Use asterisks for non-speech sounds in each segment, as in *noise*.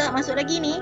tak masuk lagi ni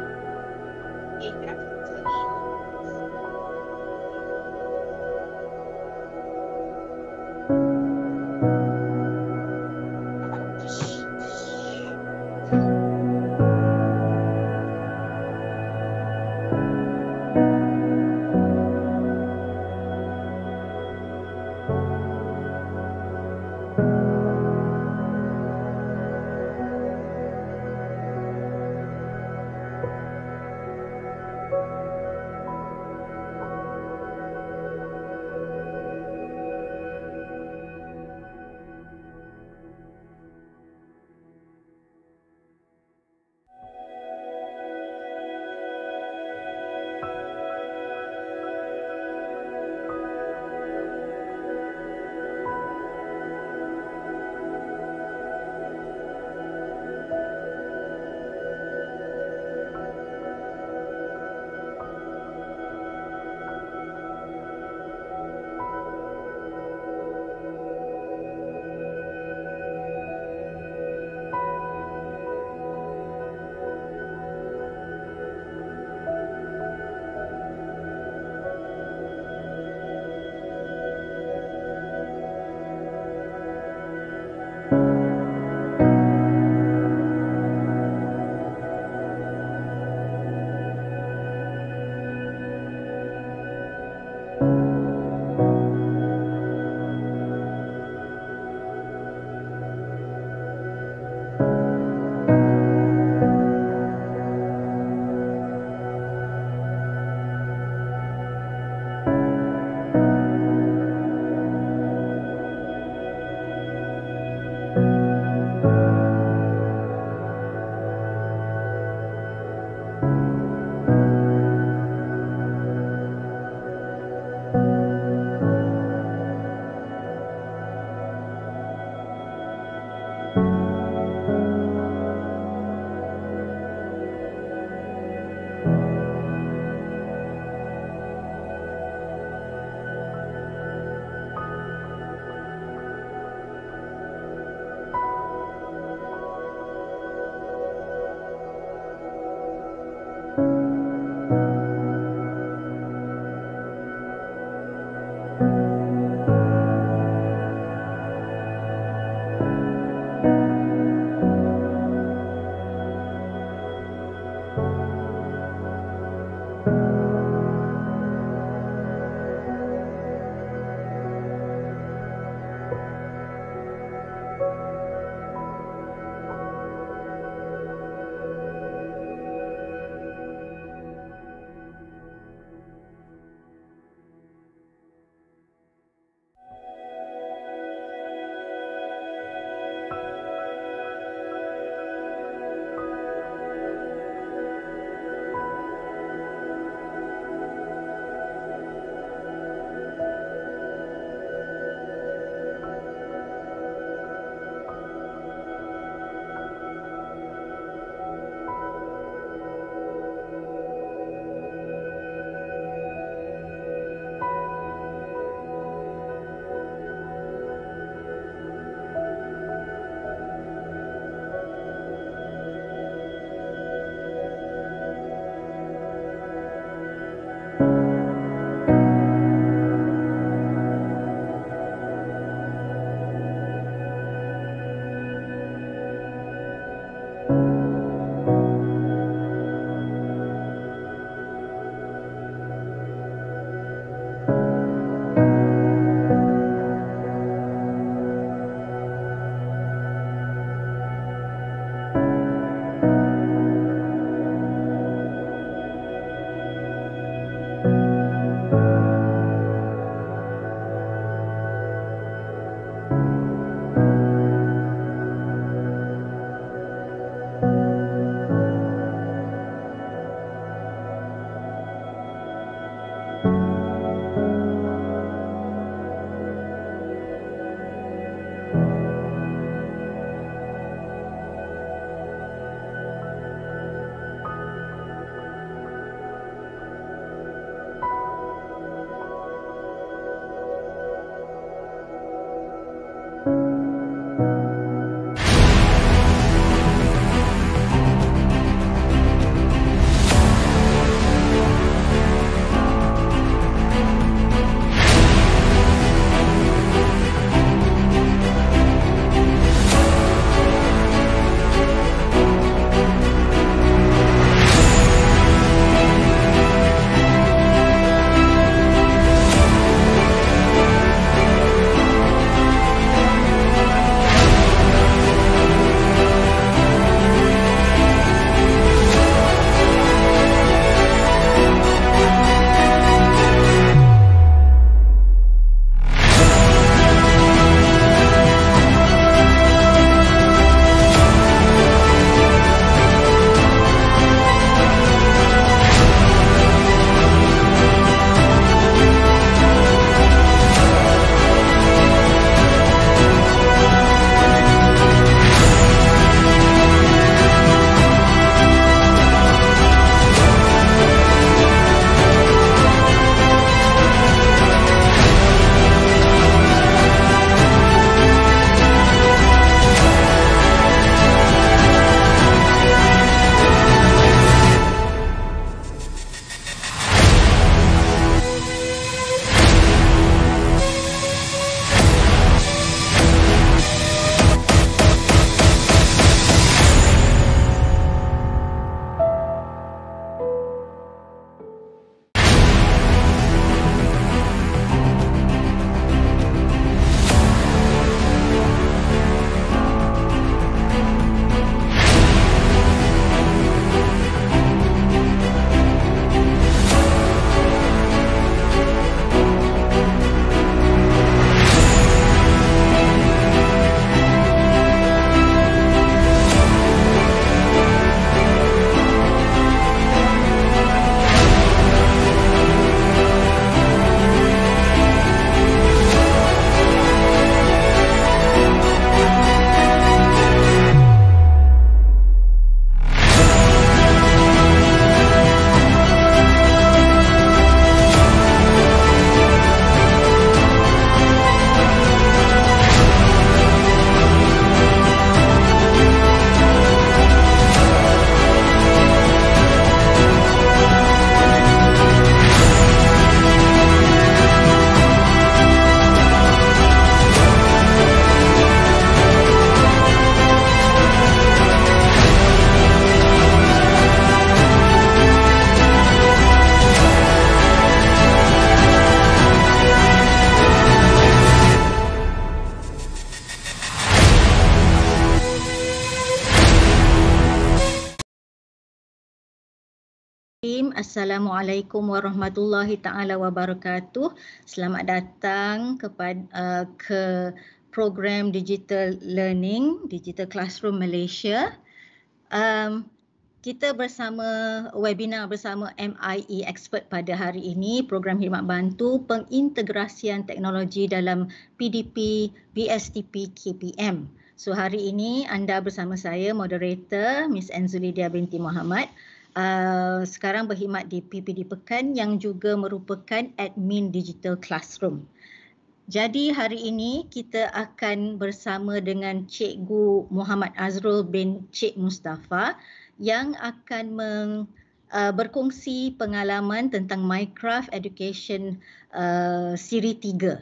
Assalamualaikum warahmatullahi taala wabarakatuh. Selamat datang kepada uh, ke program digital learning Digital Classroom Malaysia. Um kita bersama webinar bersama MIE expert pada hari ini program khidmat bantu pengintegrasian teknologi dalam PDP BSTP e KPM. So hari ini anda bersama saya moderator Miss Anzuli binti Muhammad. Uh, sekarang berkhidmat di PPD Pekan yang juga merupakan admin digital classroom. Jadi hari ini kita akan bersama dengan Cikgu Muhammad Azrul bin Cik Mustafa yang akan meng, uh, berkongsi pengalaman tentang Minecraft Education uh, Siri 3.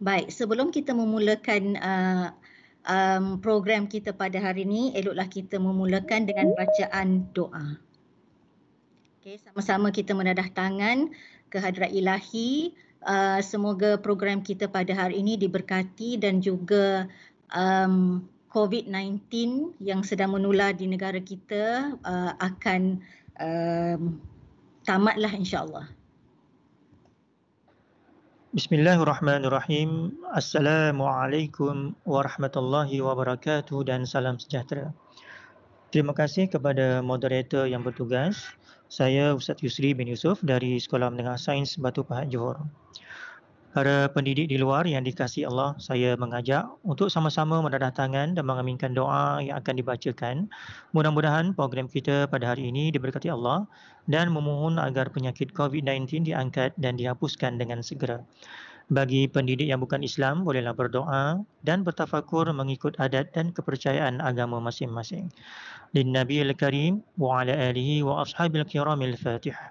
Baik, sebelum kita memulakan uh, um, program kita pada hari ini, eloklah kita memulakan dengan bacaan doa. Okay, sama-sama kita menadah tangan ke hadrat ilahi. Uh, semoga program kita pada hari ini diberkati dan juga um, COVID-19 yang sedang menular di negara kita uh, akan um, tamatlah insyaAllah. Allah. Bismillahirrahmanirrahim. Assalamualaikum warahmatullahi wabarakatuh dan salam sejahtera. Terima kasih kepada moderator yang bertugas. Saya Ustaz Yusri bin Yusof dari Sekolah Menengah Sains Batu Pahat Johor para pendidik di luar yang dikasihi Allah saya mengajak untuk sama-sama mendadah tangan dan mengaminkan doa yang akan dibacakan mudah-mudahan program kita pada hari ini diberkati Allah dan memohon agar penyakit COVID-19 diangkat dan dihapuskan dengan segera bagi pendidik yang bukan Islam bolehlah berdoa dan bertafakur mengikut adat dan kepercayaan agama masing-masing lin nabiyil karim wa ala alihi wa ashabil kiramil fatihah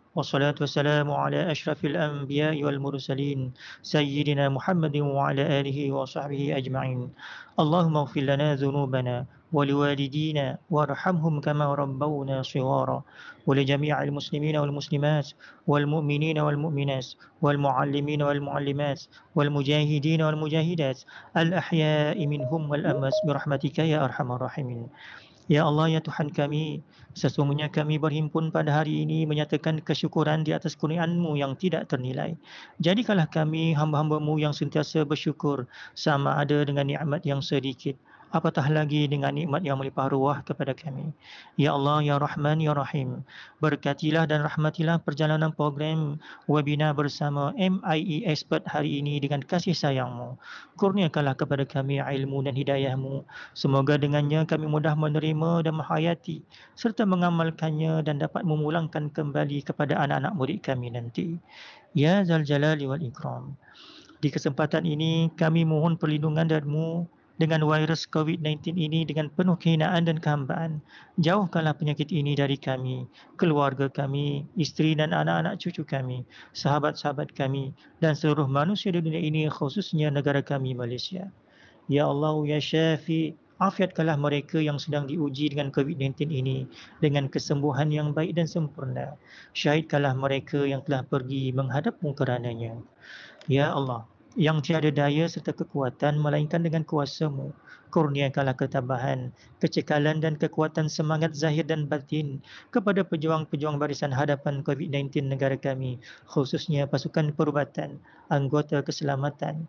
والصلاة والسلام على أشرف الأنبياء والمرسلين سيدنا محمد وعلى آله وصحبه أجمعين اللهم اغفر لنا ذنوبنا ولوالدينا وارحمهم كما ربونا صغارا ولجميع المسلمين والمسلمات والمؤمنين والمؤمنات والمعلمين والمعلمات والمجاهدين والمجاهدات الأحياء منهم والأموات برحمتك يا أرحم الراحمين Ya Allah, Ya Tuhan kami, sesungguhnya kami berhimpun pada hari ini menyatakan kesyukuran di atas kurnianmu yang tidak ternilai. Jadikalah kami hamba-hambamu yang sentiasa bersyukur sama ada dengan nikmat yang sedikit apatah lagi dengan nikmat yang melimpah ruah kepada kami. Ya Allah, Ya Rahman, Ya Rahim. Berkatilah dan rahmatilah perjalanan program webinar bersama MIE Expert hari ini dengan kasih sayangmu. Kurniakanlah kepada kami ilmu dan hidayahmu. Semoga dengannya kami mudah menerima dan menghayati serta mengamalkannya dan dapat memulangkan kembali kepada anak-anak murid kami nanti. Ya Zal Jalali wal Ikram. Di kesempatan ini kami mohon perlindungan darimu dengan virus COVID-19 ini dengan penuh kehinaan dan kehambaan. Jauhkanlah penyakit ini dari kami, keluarga kami, isteri dan anak-anak cucu kami, sahabat-sahabat kami, dan seluruh manusia di dunia ini khususnya negara kami Malaysia. Ya Allah, Ya Syafi, afiatkanlah mereka yang sedang diuji dengan COVID-19 ini dengan kesembuhan yang baik dan sempurna. Syahidkanlah mereka yang telah pergi menghadap kerananya. Ya Allah, yang tiada daya serta kekuatan melainkan dengan kuasamu. Kurniakanlah ketabahan, kecekalan dan kekuatan semangat zahir dan batin kepada pejuang-pejuang barisan hadapan COVID-19 negara kami, khususnya pasukan perubatan, anggota keselamatan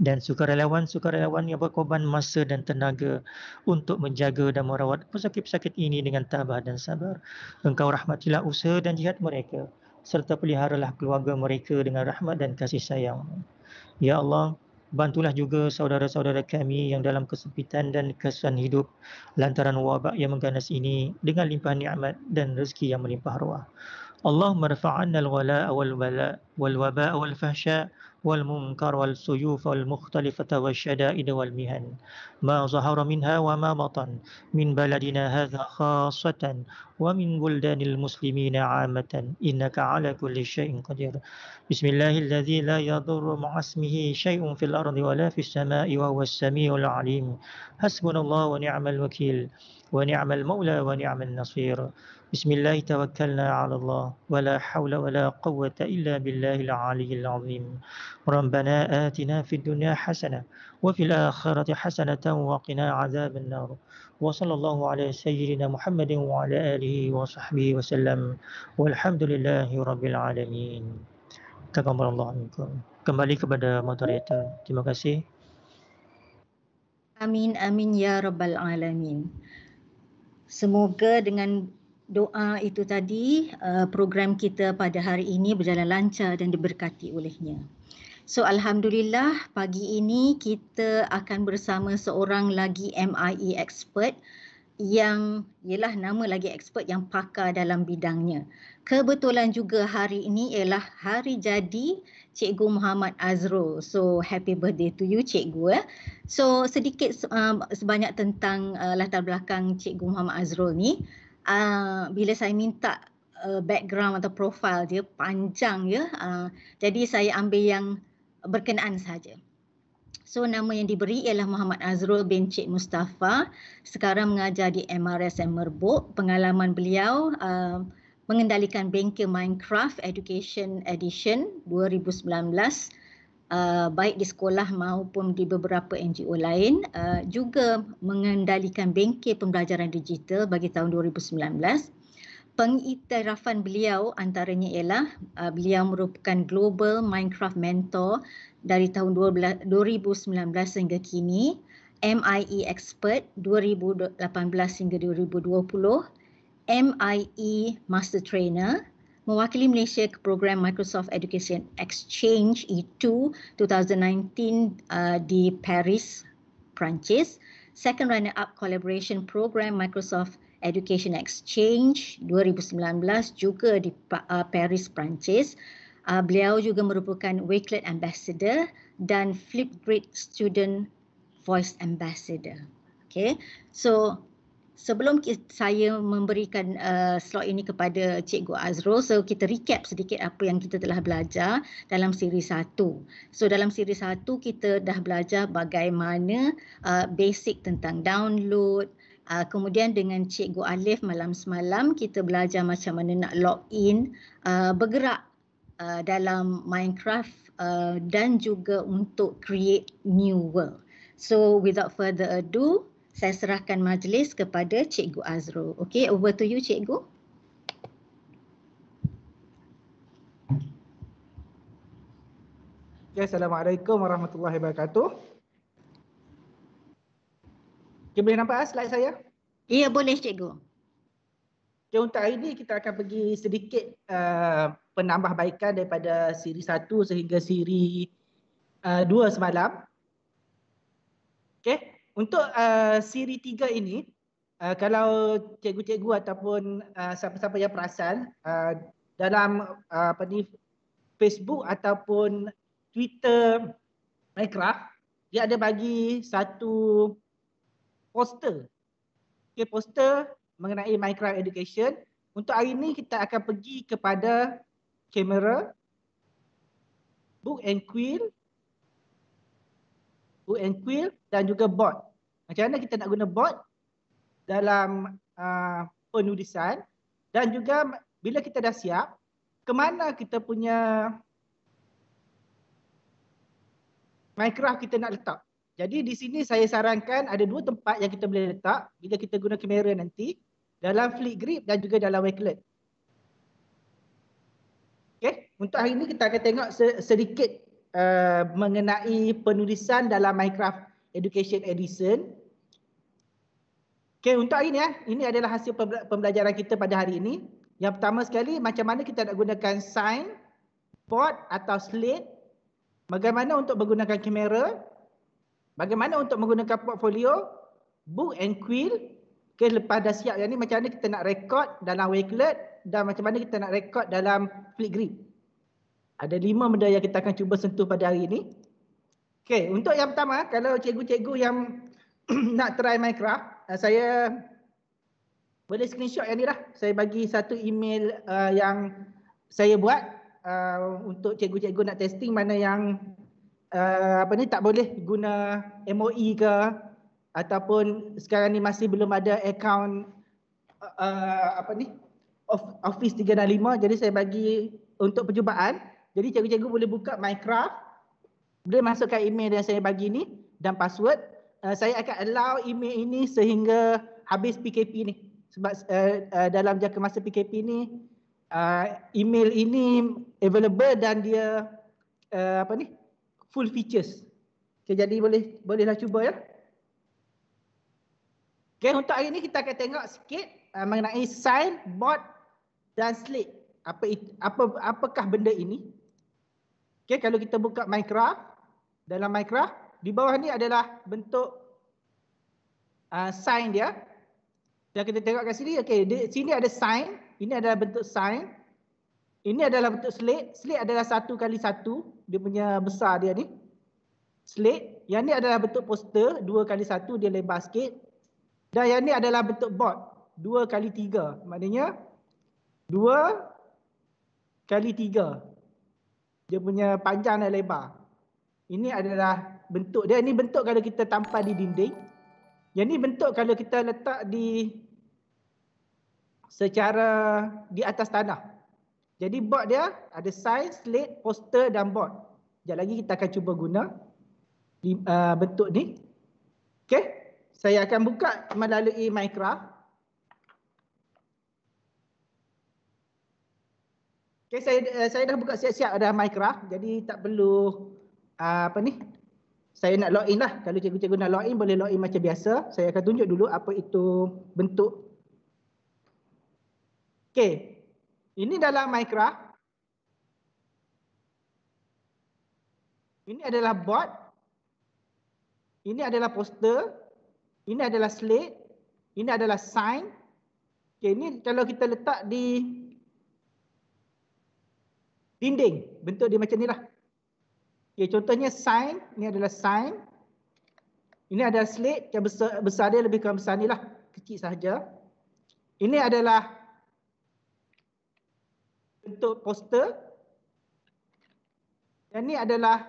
dan sukarelawan-sukarelawan yang berkorban masa dan tenaga untuk menjaga dan merawat pesakit-pesakit ini dengan tabah dan sabar. Engkau rahmatilah usaha dan jihad mereka serta peliharalah keluarga mereka dengan rahmat dan kasih sayang. Ya Allah, bantulah juga saudara-saudara kami yang dalam kesempitan dan kesan hidup lantaran wabak yang mengganas ini dengan limpahan nikmat dan rezeki yang melimpah ruah. اللهم ارفع عنا الغلاء والبلاء والوباء والفحشاء والمنكر والسيوف والمختلفة والشدائد والمهن ما ظهر منها وما بطن من بلدنا هذا خاصة ومن بلدان المسلمين عامة إنك على كل شيء قدير بسم الله الذي لا يضر مع اسمه شيء في الأرض ولا في السماء وهو السميع العليم حسبنا الله ونعم الوكيل ونعم المولى ونعم النصير بسم الله توكلنا على الله ولا حول ولا قوة إلا بالله العلي العظيم ربنا آتنا في الدنيا حسنة وفي الآخرة حسنة وقنا عذاب النار وصلى الله على سيدنا محمد وعلى آله وصحبه وسلم والحمد لله رب العالمين تقبل الله منكم Kembali kepada moderator. Terima kasih. Amin amin ya rabbal alamin. Semoga dengan doa itu tadi eh, program kita pada hari ini berjalan lancar dan diberkati olehnya. So alhamdulillah pagi ini kita akan bersama seorang lagi MIE expert yang ialah nama lagi expert yang pakar dalam bidangnya. Kebetulan juga hari ini ialah hari jadi Cikgu Muhammad Azrul. So happy birthday to you Cikgu eh. So sedikit uh, sebanyak tentang uh, latar belakang Cikgu Muhammad Azrul ni. Uh, uh, bila saya minta uh, background atau profil dia panjang ya. Uh, jadi saya ambil yang berkenaan saja. So nama yang diberi ialah Muhammad Azrul bin Cik Mustafa. Sekarang mengajar di MRSM Merbuk. Pengalaman beliau uh, mengendalikan bengkel Minecraft Education Edition 2019 Uh, baik di sekolah maupun di beberapa NGO lain uh, juga mengendalikan bengkel pembelajaran digital bagi tahun 2019. Pengiktirafan beliau antaranya ialah uh, beliau merupakan Global Minecraft Mentor dari tahun 12, 2019 sehingga kini, MIE Expert 2018 hingga 2020, MIE Master Trainer mewakili Malaysia ke program Microsoft Education Exchange E2 2019 uh, di Paris, Perancis. Second runner-up collaboration program Microsoft Education Exchange 2019 juga di uh, Paris, Perancis. Uh, beliau juga merupakan Wakelet Ambassador dan Flipgrid Student Voice Ambassador. Okay, so sebelum saya memberikan uh, slot ini kepada Cikgu Azrul, so kita recap sedikit apa yang kita telah belajar dalam siri satu. So dalam siri satu kita dah belajar bagaimana uh, basic tentang download, Uh, kemudian dengan Cikgu Alif malam semalam kita belajar macam mana nak log in, uh, bergerak uh, dalam Minecraft uh, dan juga untuk create new world. So without further ado, saya serahkan majlis kepada Cikgu Azro, Okay, over to you Cikgu. Okay, ya, Assalamualaikum warahmatullahi wabarakatuh. Okay, boleh nampak ah, slide saya? Ya, yeah, boleh Cikgu. Okay, untuk hari ini kita akan pergi sedikit uh, penambahbaikan daripada siri 1 sehingga siri uh, semalam. Okay untuk uh, siri tiga ini, uh, kalau cikgu-cikgu ataupun uh, siapa-siapa yang perasan uh, dalam uh, apa ni, Facebook ataupun Twitter Minecraft, dia ada bagi satu poster. Okay, poster mengenai Minecraft Education. Untuk hari ini kita akan pergi kepada kamera, book and Queen to and quill dan juga bot. Macam mana kita nak guna bot dalam uh, penulisan dan juga bila kita dah siap, ke mana kita punya Minecraft kita nak letak. Jadi di sini saya sarankan ada dua tempat yang kita boleh letak bila kita guna kamera nanti dalam flip grip dan juga dalam wakelet. Okay. Untuk hari ini kita akan tengok sedikit uh, mengenai penulisan dalam Minecraft Education Edition. Okay, untuk hari ini, eh, ini adalah hasil pembelajaran kita pada hari ini. Yang pertama sekali, macam mana kita nak gunakan sign, port atau slate. Bagaimana untuk menggunakan kamera. Bagaimana untuk menggunakan portfolio, book and quill. Okay, lepas dah siap yang ni, macam mana kita nak record dalam wakelet dan macam mana kita nak record dalam flip grid. Ada lima benda yang kita akan cuba sentuh pada hari ini. Okey, untuk yang pertama, kalau cikgu-cikgu yang *clears throat* nak try Minecraft, eh, saya boleh screenshot yang ni lah. Saya bagi satu email uh, yang saya buat uh, untuk cikgu-cikgu nak testing mana yang uh, apa ni tak boleh guna MOE ke ataupun sekarang ni masih belum ada account uh, apa ni Office 365. Jadi saya bagi untuk percubaan. Jadi cikgu-cikgu boleh buka Minecraft. Boleh masukkan email yang saya bagi ni dan password. Uh, saya akan allow email ini sehingga habis PKP ni. Sebab uh, uh, dalam jangka masa PKP ni uh, email ini available dan dia uh, apa ni? full features. Okay, jadi boleh bolehlah cuba ya. Okay, untuk hari ni kita akan tengok sikit uh, mengenai sign, bot dan slate. Apa apa apakah benda ini? Okay, kalau kita buka Minecraft, dalam Minecraft, di bawah ni adalah bentuk uh, sign dia. Dan kita tengok kat sini, okey, di sini ada sign, ini adalah bentuk sign. Ini adalah bentuk slate. Slate adalah satu kali satu. Dia punya besar dia ni. Slate. Yang ni adalah bentuk poster. Dua kali satu. Dia lebar sikit. Dan yang ni adalah bentuk board. Dua kali tiga. Maknanya. Dua kali tiga dia punya panjang dan lebar. Ini adalah bentuk dia. Ini bentuk kalau kita tampal di dinding. Yang ini bentuk kalau kita letak di secara di atas tanah. Jadi board dia ada size, slate, poster dan board. Sekejap lagi kita akan cuba guna uh, bentuk ni. Okay. Saya akan buka melalui Minecraft. Okay, saya eh, saya dah buka siap-siap ada Minecraft jadi tak perlu ah, apa ni? Saya nak login lah. Kalau cikgu-cikgu nak login boleh login macam biasa. Saya akan tunjuk dulu apa itu bentuk. Okay, Ini dalam Minecraft. Ini adalah bot. Ini adalah poster. Ini adalah slate. Ini adalah sign. Okay, ini kalau kita letak di dinding. Bentuk dia macam ni lah. Okay, contohnya sign. Ini adalah sign. Ini adalah slate. Yang besar, besar dia lebih kurang besar ni lah. Kecil sahaja. Ini adalah bentuk poster. Dan ni adalah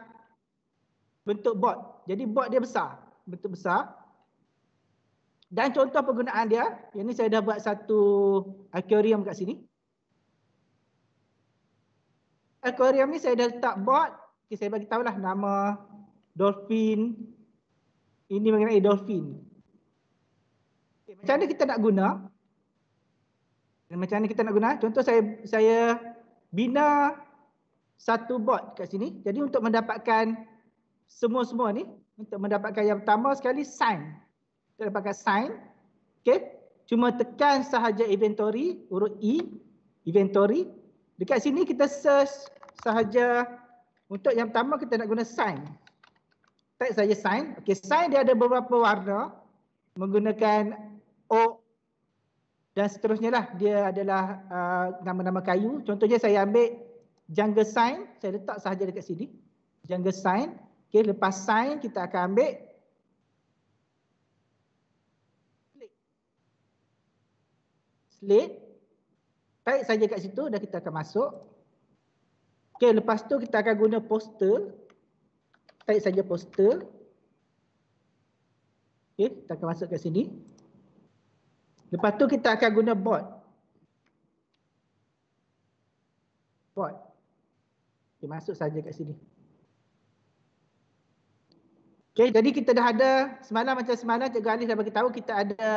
bentuk board. Jadi board dia besar. Bentuk besar. Dan contoh penggunaan dia. Yang ni saya dah buat satu aquarium kat sini aquarium ni saya dah letak bot. Okay, saya bagi tahulah nama dolphin. Ini mengenai dolphin. Okay, macam mana kita nak guna? Dan macam mana kita nak guna? Contoh saya saya bina satu bot kat sini. Jadi untuk mendapatkan semua-semua ni, untuk mendapatkan yang pertama sekali sign. Kita dapatkan sign. Okey. Cuma tekan sahaja inventory, urut E, inventory. Dekat sini kita search sahaja untuk yang pertama kita nak guna sign. Tak saja sign. Okey, sign dia ada beberapa warna menggunakan O dan seterusnya lah. Dia adalah uh, nama-nama uh, kayu. Contohnya saya ambil jungle sign. Saya letak sahaja dekat sini. Jungle sign. Okey, lepas sign kita akan ambil slate. Slate. Type saja kat situ dan kita akan masuk. Okey, lepas tu kita akan guna poster. Type saja poster. Okey, kita akan masuk kat sini. Lepas tu kita akan guna bot. Bot. Okey, masuk saja kat sini. Okey, jadi kita dah ada semalam macam semalam Cikgu Alif dah bagi tahu kita ada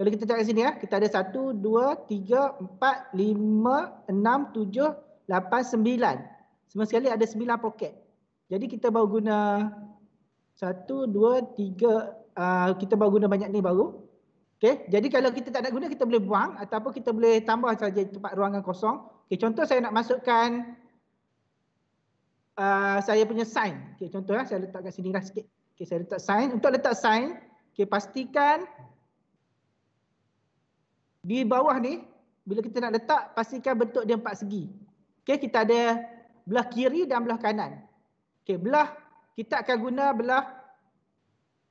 kalau kita cakap kat sini ya, kita ada 1 2 3 4 5 6 7 Lapan sembilan, Semua sekali ada sembilan poket. Jadi kita baru guna 1, 2, 3. Kita baru guna banyak ni baru. Okay. Jadi kalau kita tak nak guna, kita boleh buang. Ataupun kita boleh tambah saja tempat ruangan kosong. Okay, contoh saya nak masukkan uh, saya punya sign. Okay, contohlah eh, saya letak kat sini lah sikit. Okay, saya letak sign. Untuk letak sign, okay, pastikan di bawah ni, bila kita nak letak, pastikan bentuk dia empat segi. Okey, kita ada belah kiri dan belah kanan. Okey, belah kita akan guna belah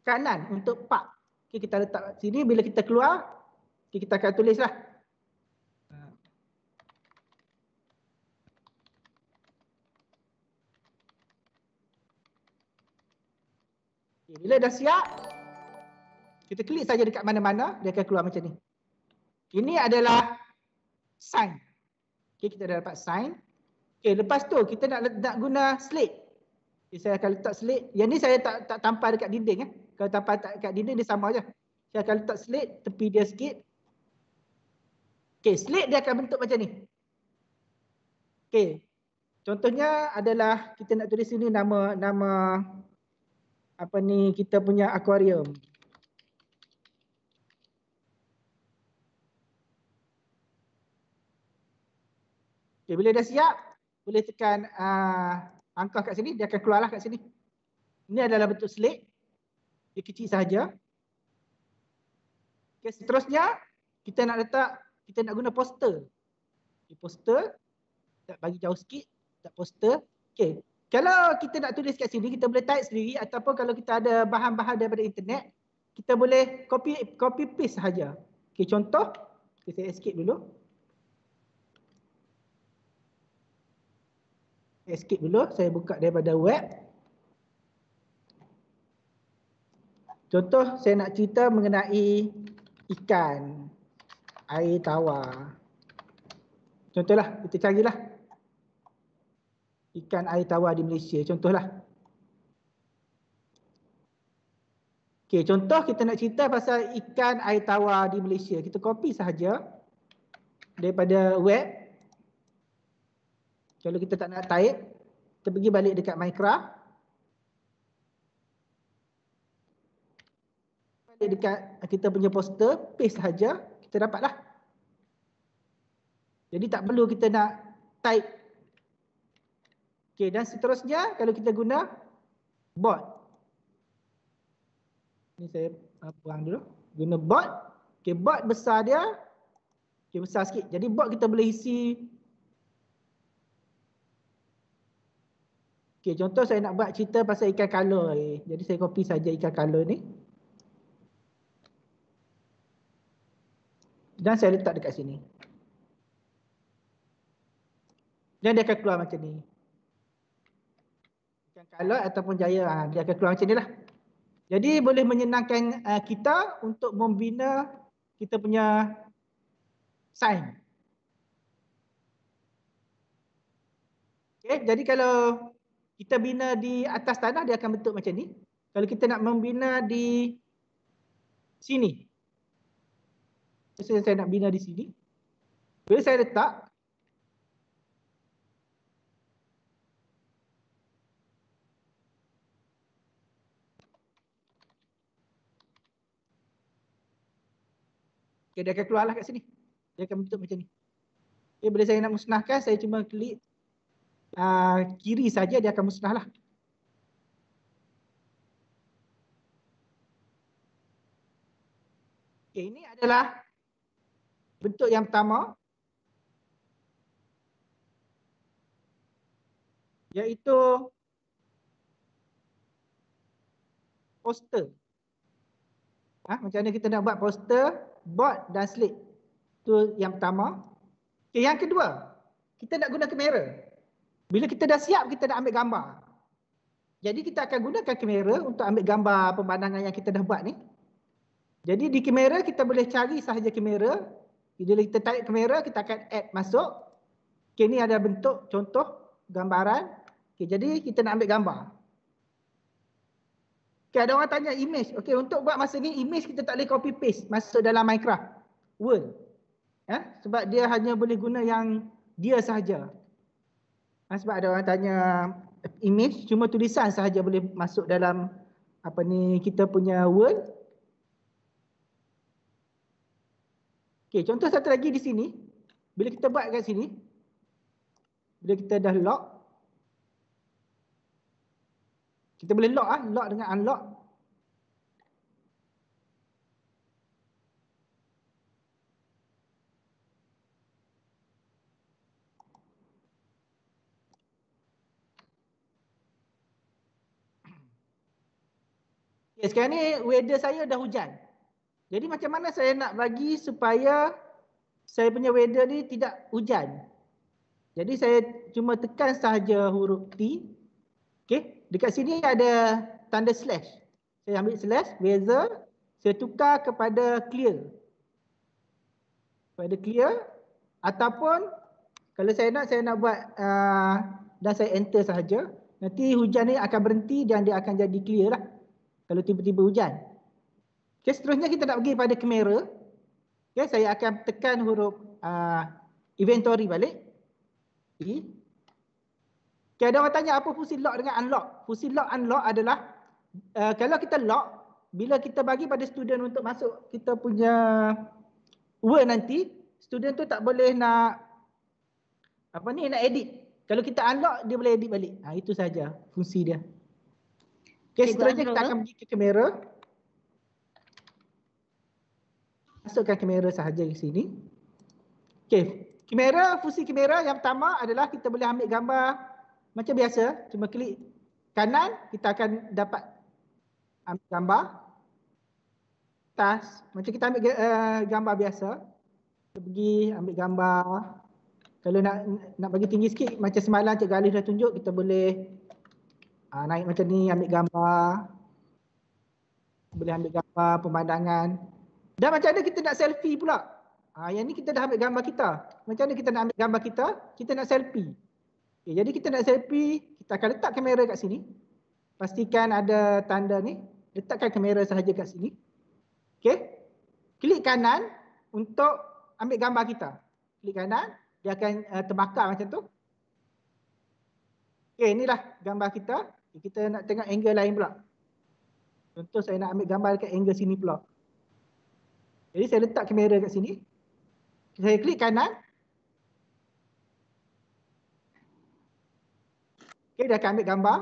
kanan untuk park. Okey, kita letak sini bila kita keluar, okay, kita akan tulislah. Okay, bila dah siap, kita klik saja dekat mana-mana, dia akan keluar macam ni. Ini adalah sign. Okey, kita dah dapat sign. Okay, lepas tu kita nak nak guna slate. Okay, saya akan letak slate. Yang ni saya tak tak tampal dekat dinding eh. Kalau tampal tak dekat dinding dia sama aja. Saya akan letak slate tepi dia sikit. Okey, slate dia akan bentuk macam ni. Okey. Contohnya adalah kita nak tulis sini nama nama apa ni kita punya akuarium. Okay, bila dah siap, boleh tekan uh, ah, angka kat sini, dia akan keluarlah kat sini. Ini adalah bentuk selit. Dia kecil sahaja. Okay, seterusnya, kita nak letak, kita nak guna poster. Okay, poster, tak bagi jauh sikit, tak poster. Okay. Kalau kita nak tulis kat sini, kita boleh type sendiri ataupun kalau kita ada bahan-bahan daripada internet, kita boleh copy copy paste sahaja. Okay, contoh, kita saya escape dulu. saya skip dulu. Saya buka daripada web. Contoh saya nak cerita mengenai ikan air tawar. Contohlah kita carilah ikan air tawar di Malaysia. Contohlah. Okey, contoh kita nak cerita pasal ikan air tawar di Malaysia. Kita copy sahaja daripada web. Kalau kita tak nak type, kita pergi balik dekat Micra. Balik dekat kita punya poster, paste saja, kita dapatlah. Jadi tak perlu kita nak type. Okay, dan seterusnya kalau kita guna bot. Ini saya ah, buang dulu. Guna bot. okay bot besar dia. okay besar sikit. Jadi bot kita boleh isi Okay, contoh saya nak buat cerita pasal ikan kaloi. Jadi saya copy saja ikan kaloi ni. Dan saya letak dekat sini. Dan dia akan keluar macam ni. Ikan kaloi ataupun jaya, ha, dia akan keluar macam ni lah. Jadi boleh menyenangkan eh, kita untuk membina kita punya sign. Okay, jadi kalau kita bina di atas tanah dia akan bentuk macam ni. Kalau kita nak membina di sini. Saya nak bina di sini. Bila saya letak. Okay, dia akan keluar lah kat sini. Dia akan bentuk macam ni. Okay, bila saya nak musnahkan, saya cuma klik uh, kiri saja dia akan musnah lah. Okay, eh, ini adalah bentuk yang pertama. Iaitu poster. Ha, macam mana kita nak buat poster, board dan slate. Itu yang pertama. Okay, yang kedua, kita nak guna kamera. Bila kita dah siap, kita dah ambil gambar. Jadi kita akan gunakan kamera untuk ambil gambar pemandangan yang kita dah buat ni. Jadi di kamera kita boleh cari sahaja kamera. Bila kita tarik kamera, kita akan add masuk. Okay, ni ada bentuk contoh gambaran. Okay, jadi kita nak ambil gambar. Okay, ada orang tanya image. Okay, untuk buat masa ni, image kita tak boleh copy paste masuk dalam Minecraft. Word. Eh? Sebab dia hanya boleh guna yang dia sahaja. Ah, sebab ada orang tanya image cuma tulisan sahaja boleh masuk dalam apa ni kita punya word okey contoh satu lagi di sini bila kita buat kat sini bila kita dah lock kita boleh lock ah lock dengan unlock Okay, sekarang ni weather saya dah hujan. Jadi macam mana saya nak bagi supaya saya punya weather ni tidak hujan. Jadi saya cuma tekan sahaja huruf T. Okay. Dekat sini ada tanda slash. Saya ambil slash, weather. Saya tukar kepada clear. Kepada clear. Ataupun kalau saya nak, saya nak buat uh, dan saya enter sahaja. Nanti hujan ni akan berhenti dan dia akan jadi clear lah kalau tiba-tiba hujan. Okay, seterusnya kita nak pergi pada kamera. Okay, saya akan tekan huruf uh, inventory balik. E. Okay, ada orang tanya apa fungsi lock dengan unlock. Fungsi lock unlock adalah uh, kalau kita lock, bila kita bagi pada student untuk masuk kita punya word nanti, student tu tak boleh nak apa ni nak edit. Kalau kita unlock, dia boleh edit balik. Ha, itu saja fungsi dia. Okay, okay seterusnya kita akan eh? pergi ke kamera. Masukkan kamera sahaja di sini. Okay, kamera, fungsi kamera yang pertama adalah kita boleh ambil gambar macam biasa. Cuma klik kanan, kita akan dapat ambil gambar. Tas, macam kita ambil uh, gambar biasa. Kita pergi ambil gambar. Kalau nak nak bagi tinggi sikit, macam semalam Cik Galif dah tunjuk, kita boleh Ha, naik macam ni ambil gambar. Boleh ambil gambar pemandangan. Dan macam mana kita nak selfie pula? Ha, yang ni kita dah ambil gambar kita. Macam mana kita nak ambil gambar kita? Kita nak selfie. Okay, eh, jadi kita nak selfie, kita akan letak kamera kat sini. Pastikan ada tanda ni. Letakkan kamera sahaja kat sini. Okay. Klik kanan untuk ambil gambar kita. Klik kanan, dia akan uh, terbakar macam tu. Okay, inilah gambar kita. Kita nak tengok angle lain pula. Contoh saya nak ambil gambar dekat angle sini pula. Jadi saya letak kamera dekat sini. Saya klik kanan. Okay, dah akan ambil gambar.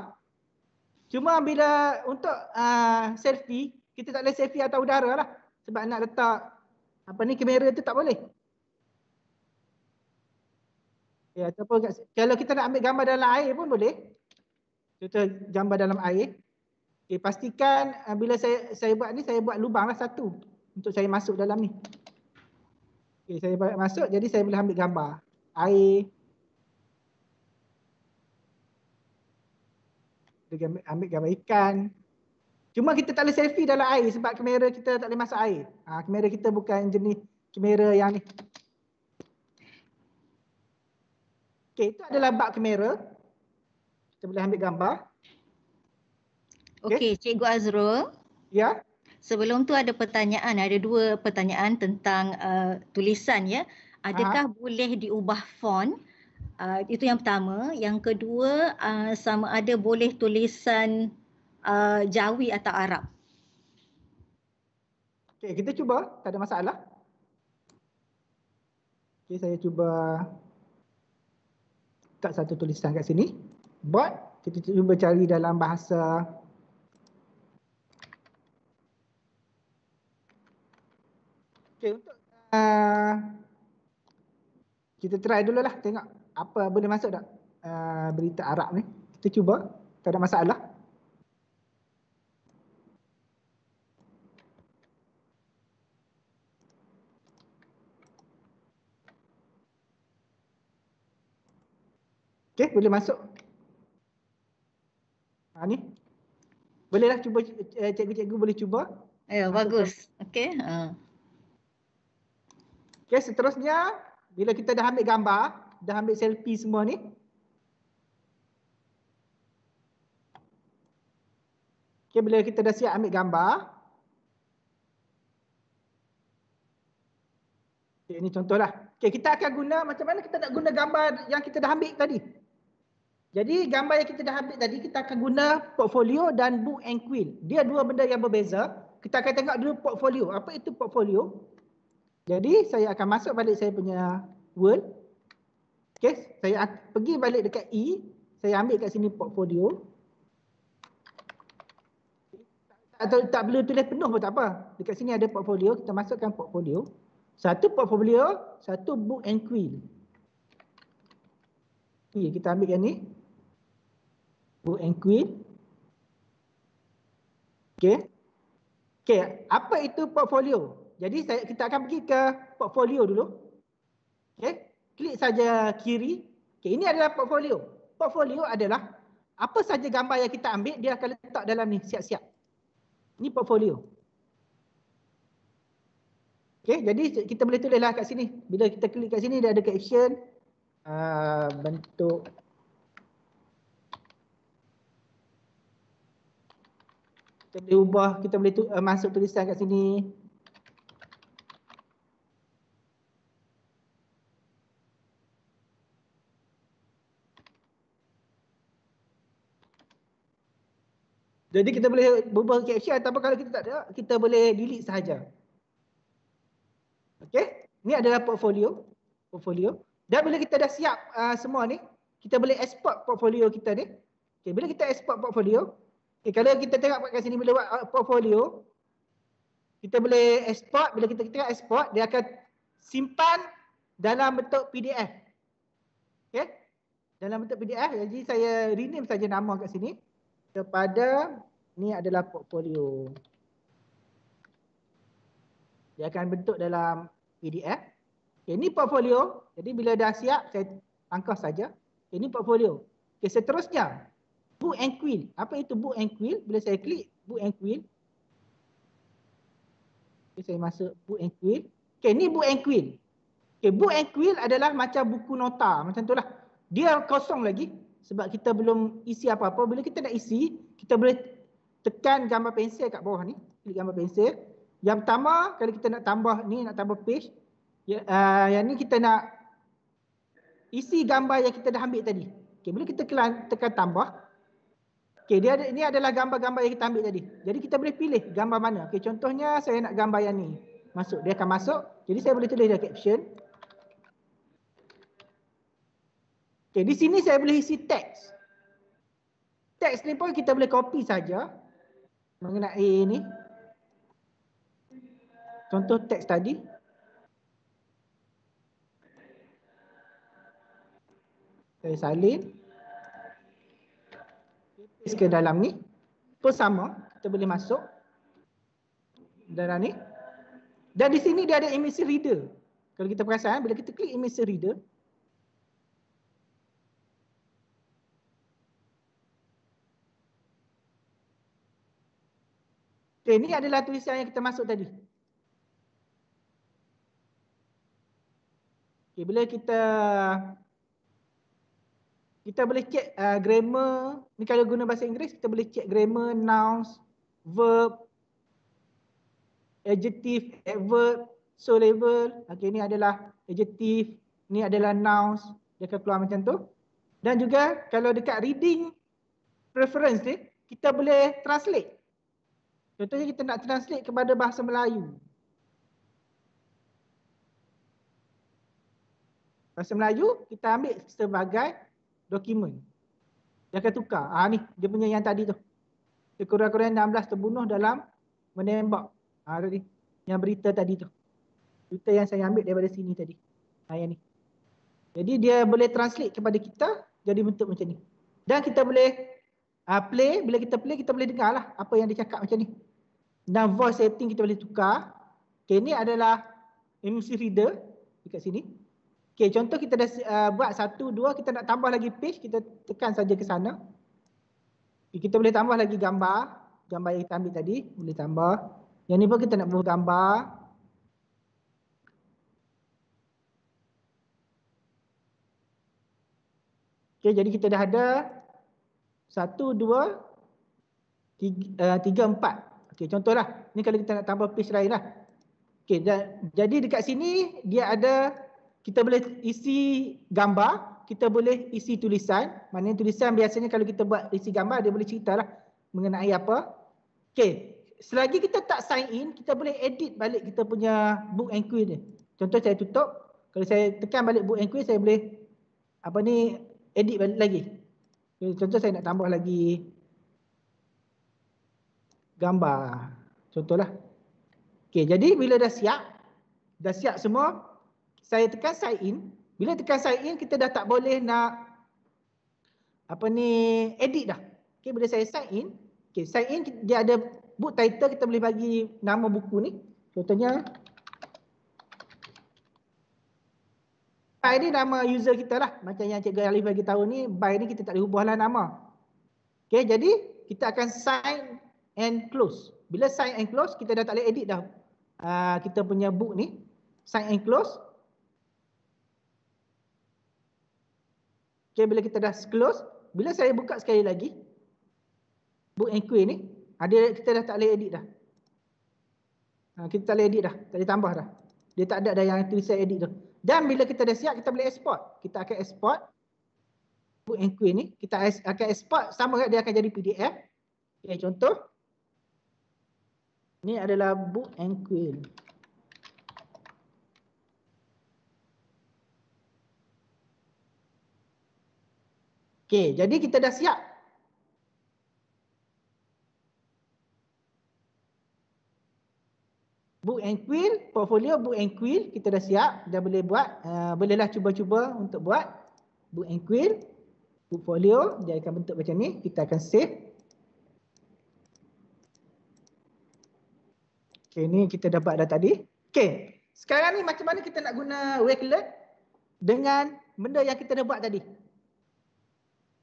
Cuma bila untuk uh, selfie, kita tak boleh selfie atau udara lah. Sebab nak letak apa ni kamera tu tak boleh. Ya, ataupun kalau kita nak ambil gambar dalam air pun boleh contoh gambar dalam air. Okay, pastikan uh, bila saya saya buat ni saya buat lubang lah satu untuk saya masuk dalam ni. Okay, saya buat masuk jadi saya boleh ambil gambar air. Ambil gambar ikan. Cuma kita tak boleh selfie dalam air sebab kamera kita tak boleh masuk air. Ha, kamera kita bukan jenis kamera yang ni. Okay, itu adalah bug kamera. Kita boleh ambil gambar. Okey, okay, Cikgu Azrul. Ya. Sebelum tu ada pertanyaan, ada dua pertanyaan tentang uh, tulisan ya. Adakah ha. boleh diubah font? Uh, itu yang pertama. Yang kedua, uh, sama ada boleh tulisan uh, Jawi atau Arab? Okey, kita cuba. Tak ada masalah. Okey, saya cuba Tak satu tulisan kat sini buat kita cuba cari dalam bahasa Okay untuk uh, kita try lah tengok apa boleh masuk tak uh, berita Arab ni kita cuba tak ada masalah Okay boleh masuk. Ha ni. Bolehlah cuba eh, cikgu-cikgu boleh cuba. Ya bagus. Okey. Ha. Okey seterusnya bila kita dah ambil gambar, dah ambil selfie semua ni. Okey bila kita dah siap ambil gambar. Okey ni contohlah. Okey kita akan guna macam mana kita nak guna gambar yang kita dah ambil tadi? Jadi gambar yang kita dah ambil tadi kita akan guna portfolio dan book and queen. Dia dua benda yang berbeza. Kita akan tengok dulu portfolio. Apa itu portfolio? Jadi saya akan masuk balik saya punya word. Okey, saya pergi balik dekat E, saya ambil kat sini portfolio. Atau tak perlu tulis penuh pun tak apa. Dekat sini ada portfolio, kita masukkan portfolio. Satu portfolio, satu book and queen. Okay, e, kita ambil yang ni. Good and quit. Okay. Okay, apa itu portfolio? Jadi saya, kita akan pergi ke portfolio dulu. Okay, klik saja kiri. Okay, ini adalah portfolio. Portfolio adalah apa saja gambar yang kita ambil, dia akan letak dalam ni, siap-siap. Ini portfolio. Okay, jadi kita boleh tulislah kat sini. Bila kita klik kat sini, dia ada caption. Uh, bentuk Kita boleh ubah, kita boleh tu, uh, masuk tulisan kat sini. Jadi kita boleh ubah caption ataupun kalau kita tak ada, kita boleh delete sahaja. Okay, ni adalah portfolio. portfolio. Dan bila kita dah siap uh, semua ni, kita boleh export portfolio kita ni. Okay. Bila kita export portfolio, Okay, eh, kalau kita tengok kat sini bila buat uh, portfolio, kita boleh export. Bila kita kita export, dia akan simpan dalam bentuk PDF. Okay? Dalam bentuk PDF, jadi saya rename saja nama kat sini. Kepada, ni adalah portfolio. Dia akan bentuk dalam PDF. Okay, ini portfolio. Jadi bila dah siap, saya angkas saja. Okay, ini portfolio. Okay, seterusnya, book and quill. Apa itu book and quill? Bila saya klik book and quill. Okay, saya masuk book and quill. Okay, ni book and quill. Okay, book and quill adalah macam buku nota. Macam tu lah. Dia kosong lagi. Sebab kita belum isi apa-apa. Bila kita nak isi, kita boleh tekan gambar pensel kat bawah ni. Klik gambar pensel. Yang pertama, kalau kita nak tambah ni, nak tambah page. Ya, uh, yang ni kita nak isi gambar yang kita dah ambil tadi. Okay, bila kita tekan tambah, Okey, dia ada, ini adalah gambar-gambar yang kita ambil tadi. Jadi kita boleh pilih gambar mana. Okey, contohnya saya nak gambar yang ni. Masuk, dia akan masuk. Jadi saya boleh tulis dia caption. Okey, di sini saya boleh isi teks. Teks ni pun kita boleh copy saja mengenai ini. Contoh teks tadi. Saya salin space ke dalam ni pun sama kita boleh masuk dalam ni dan di sini dia ada emisi reader kalau kita perasan eh, bila kita klik emisi reader okay, eh, ini adalah tulisan yang kita masuk tadi okay, bila kita kita boleh check uh, grammar ni kalau guna bahasa Inggeris kita boleh check grammar nouns verb adjective adverb so level okey ni adalah adjective ni adalah nouns dia akan keluar macam tu dan juga kalau dekat reading preference ni kita boleh translate contohnya kita nak translate kepada bahasa Melayu bahasa Melayu kita ambil sebagai dokumen. Dia akan tukar. Ah ni dia punya yang tadi tu. Sekurang-kurangnya 16 terbunuh dalam menembak. Ah tadi yang berita tadi tu. Berita yang saya ambil daripada sini tadi. Ah yang ni. Jadi dia boleh translate kepada kita jadi bentuk macam ni. Dan kita boleh uh, play, bila kita play kita boleh dengar lah apa yang dia cakap macam ni. Dan voice setting kita boleh tukar. Okay, ini adalah MC Reader dekat sini. Okay contoh kita dah uh, buat satu, dua, kita nak tambah lagi page, kita tekan saja ke sana. Okay, kita boleh tambah lagi gambar, gambar yang kita ambil tadi, boleh tambah. Yang ni pun kita nak buat gambar. okay jadi kita dah ada satu, dua, tiga, uh, tiga empat. Okey, contohlah. Ni kalau kita nak tambah page lain lah. okay jadi dekat sini dia ada kita boleh isi gambar, kita boleh isi tulisan. Maknanya tulisan biasanya kalau kita buat isi gambar, dia boleh cerita lah mengenai apa. Okay. Selagi kita tak sign in, kita boleh edit balik kita punya book and quiz ni. Contoh saya tutup. Kalau saya tekan balik book and quiz, saya boleh apa ni edit balik lagi. Okay. Contoh saya nak tambah lagi gambar. contoh lah. Okay. Jadi bila dah siap, dah siap semua, saya tekan sign in. Bila tekan sign in, kita dah tak boleh nak apa ni edit dah. Okay, bila saya sign in, okay, sign in dia ada book title, kita boleh bagi nama buku ni. Contohnya, by ni nama user kita lah. Macam yang Cikgu Alif bagi tahu ni, by ni kita tak boleh ubahlah nama. Okay, jadi kita akan sign and close. Bila sign and close, kita dah tak boleh edit dah uh, kita punya book ni. Sign and close. Okay, bila kita dah close, bila saya buka sekali lagi, book inquiry ni, ada ah, kita dah tak boleh edit dah. Ha, kita tak boleh edit dah, tak boleh tambah dah. Dia tak ada dah yang saya edit tu. Dan bila kita dah siap, kita boleh export. Kita akan export book inquiry ni, kita akan export sama juga dia akan jadi PDF. Okay, contoh. Ini adalah book inquiry. Okey, jadi kita dah siap. Book and quill, portfolio book and quill kita dah siap, dah boleh buat. Uh, bolehlah cuba-cuba untuk buat book and quill portfolio dia akan bentuk macam ni, kita akan save. Okay, ni kita dapat dah tadi. Okay, Sekarang ni macam mana kita nak guna Wakelet dengan benda yang kita dah buat tadi?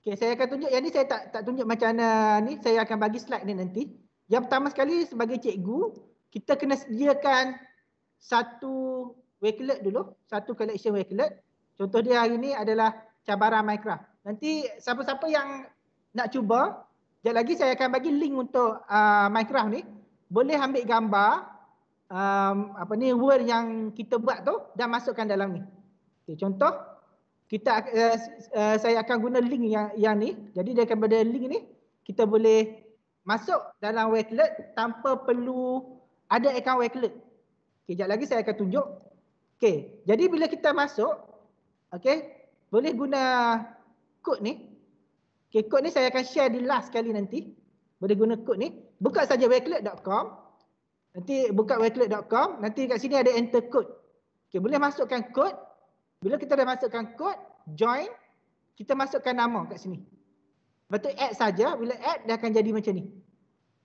Okay, saya akan tunjuk yang ni saya tak tak tunjuk macam uh, ni. Saya akan bagi slide ni nanti. Yang pertama sekali sebagai cikgu, kita kena sediakan satu wakelet dulu. Satu collection wakelet. Contoh dia hari ni adalah cabaran Minecraft. Nanti siapa-siapa yang nak cuba, sekejap lagi saya akan bagi link untuk uh, Minecraft ni. Boleh ambil gambar um, apa ni word yang kita buat tu dan masukkan dalam ni. Okay, Contoh kita uh, uh, saya akan guna link yang yang ni jadi daripada link ni kita boleh masuk dalam wakelet tanpa perlu ada akaun wakelet okey jap lagi saya akan tunjuk okey jadi bila kita masuk okey boleh guna kod ni okey kod ni saya akan share di last sekali nanti boleh guna kod ni buka saja wakelet.com nanti buka wakelet.com nanti kat sini ada enter code okey boleh masukkan code bila kita dah masukkan kod, join, kita masukkan nama kat sini. Lepas tu add saja. bila add dia akan jadi macam ni.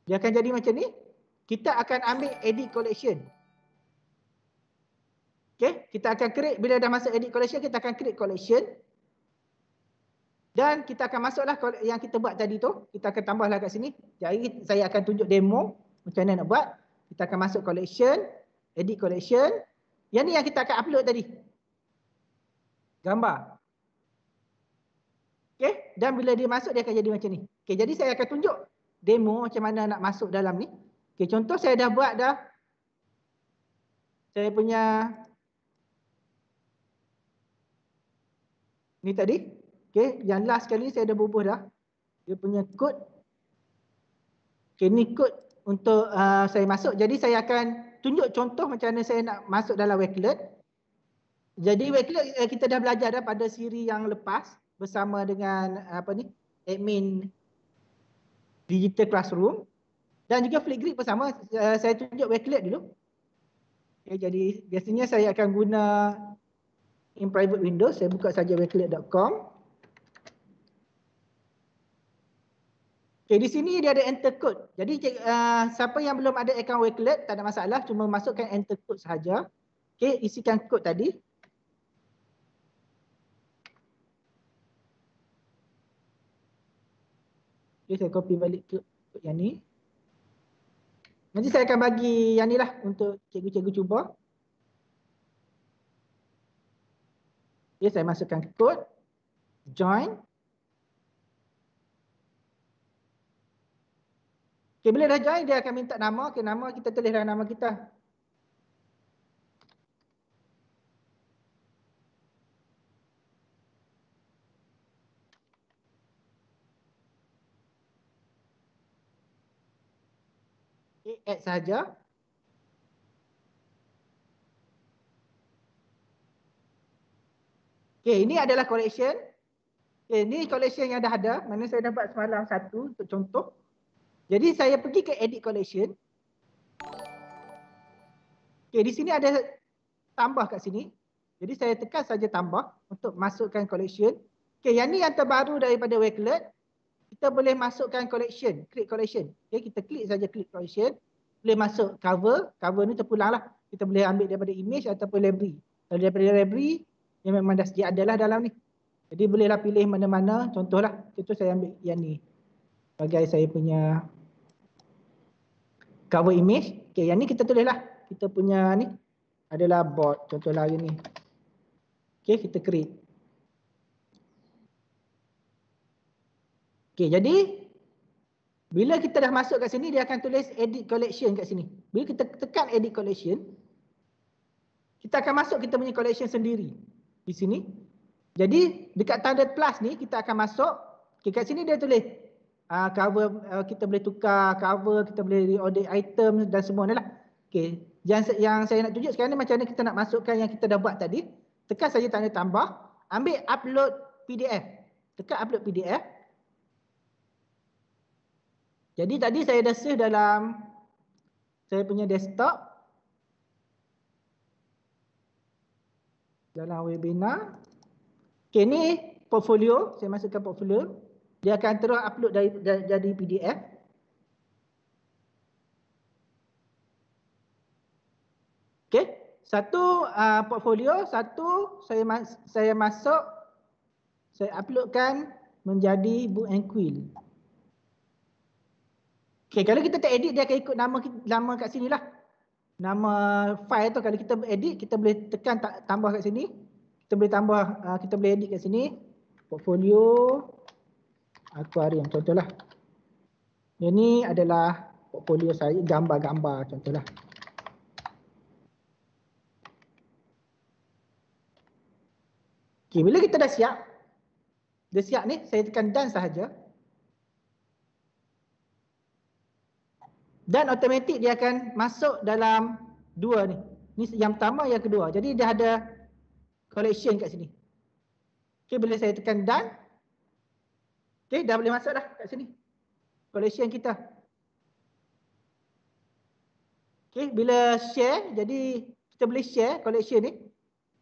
Dia akan jadi macam ni. Kita akan ambil edit collection. Okay, kita akan create, bila dah masuk edit collection, kita akan create collection. Dan kita akan masuklah yang kita buat tadi tu. Kita akan tambahlah kat sini. Jadi saya akan tunjuk demo macam mana nak buat. Kita akan masuk collection, edit collection. Yang ni yang kita akan upload tadi gambar. Okey, dan bila dia masuk dia akan jadi macam ni. Okey, jadi saya akan tunjuk demo macam mana nak masuk dalam ni. Okey, contoh saya dah buat dah saya punya ni tadi. Okey, yang last sekali saya dah bubuh dah. Dia punya kod. Okey, ni kod untuk uh, saya masuk. Jadi saya akan tunjuk contoh macam mana saya nak masuk dalam wakelet. Jadi eh, kita dah belajar dah pada siri yang lepas bersama dengan eh, apa ni admin digital classroom dan juga flipgrid bersama eh, saya tunjuk wakelet dulu. Okay, jadi biasanya saya akan guna in private windows saya buka saja wakelet.com. Okay, di sini dia ada enter code. Jadi uh, siapa yang belum ada account wakelet tak ada masalah cuma masukkan enter code sahaja. Okay, isikan code tadi. Okay, saya copy balik ke yang ni. Nanti saya akan bagi yang ni lah untuk cikgu-cikgu cuba. Okay, ya, saya masukkan kod. Join. Okay, bila dah join, dia akan minta nama. Okay, nama kita tulis dalam nama kita. add sahaja. Okay, ini adalah collection. Okay, ini collection yang dah ada. Mana saya dapat semalam satu untuk contoh. Jadi saya pergi ke edit collection. Okay, di sini ada tambah kat sini. Jadi saya tekan saja tambah untuk masukkan collection. Okay, yang ni yang terbaru daripada Wakelet. Kita boleh masukkan collection, create collection. Okay, kita klik saja klik collection boleh masuk cover. Cover ni terpulang lah. Kita boleh ambil daripada image ataupun library. Kalau daripada library, yang memang dah sedia adalah dalam ni. Jadi bolehlah pilih mana-mana. Contohlah, contoh saya ambil yang ni. sebagai saya punya cover image. Okay, yang ni kita tulislah. Kita punya ni adalah bot. Contohlah yang ni. Okay, kita create. Okay, jadi bila kita dah masuk kat sini, dia akan tulis edit collection kat sini. Bila kita tekan edit collection, kita akan masuk kita punya collection sendiri di sini. Jadi dekat tanda plus ni, kita akan masuk. Okay, kat sini dia tulis uh, cover uh, kita boleh tukar, cover kita boleh reorder item dan semua ni lah. Okay. Yang, yang saya nak tunjuk sekarang ni macam mana kita nak masukkan yang kita dah buat tadi. Tekan saja tanda tambah, ambil upload PDF. Tekan upload PDF. Jadi tadi saya dah save dalam saya punya desktop dalam webinar. Okey ni portfolio, saya masukkan portfolio. Dia akan terus upload dari, dari jadi PDF. Okey, satu uh, portfolio, satu saya mas saya masuk saya uploadkan menjadi book and quill. Okay, kalau kita tak edit, dia akan ikut nama nama kat sini lah. Nama file tu kalau kita edit, kita boleh tekan tambah kat sini. Kita boleh tambah, uh, kita boleh edit kat sini. Portfolio aquarium, contohlah. Yang ni adalah portfolio saya, gambar-gambar contoh lah. Okay, bila kita dah siap, dah siap ni, saya tekan dan sahaja. dan automatik dia akan masuk dalam dua ni. Ni yang pertama yang kedua. Jadi dia ada collection kat sini. Okey boleh saya tekan dan. Okey dah boleh masuk dah kat sini. Collection kita. Okey bila share jadi kita boleh share collection ni.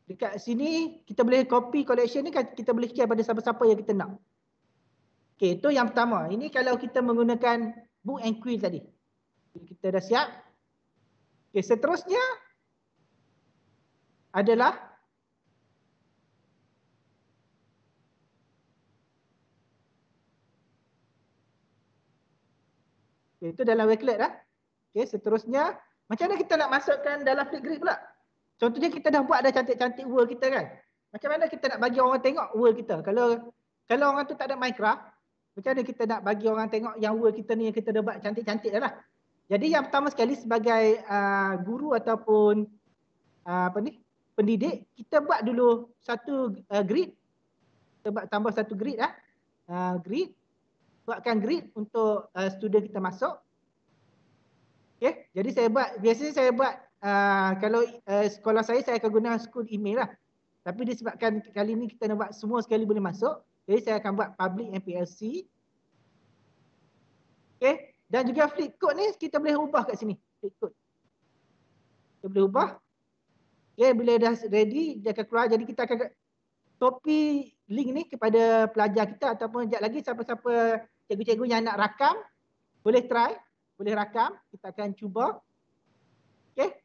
Dekat sini kita boleh copy collection ni kan? kita boleh share pada siapa-siapa yang kita nak. Okey itu yang pertama. Ini kalau kita menggunakan book and quill tadi. Bila kita dah siap. Okay, seterusnya adalah okay, itu dalam wakelet lah. Okay, seterusnya macam mana kita nak masukkan dalam flipgrid pula? Contohnya kita dah buat ada cantik-cantik wall kita kan. Macam mana kita nak bagi orang tengok wall kita? Kalau kalau orang tu tak ada Minecraft, macam mana kita nak bagi orang tengok yang wall kita ni yang kita dah buat cantik-cantik dah lah. Jadi yang pertama sekali sebagai uh, guru ataupun uh, apa ni pendidik kita buat dulu satu uh, grid kita buat tambah satu grid ah uh, grid buatkan grid untuk uh, student kita masuk okey jadi saya buat biasanya saya buat uh, kalau uh, sekolah saya saya akan guna school email lah tapi disebabkan kali ni kita nak buat semua sekali boleh masuk jadi saya akan buat public MPLC okey dan juga flip code ni kita boleh ubah kat sini. Flip code. Kita boleh ubah. Okay, ya, bila dah ready, dia akan keluar. Jadi kita akan copy link ni kepada pelajar kita ataupun sekejap lagi siapa-siapa cikgu-cikgu yang nak rakam. Boleh try. Boleh rakam. Kita akan cuba. Okay.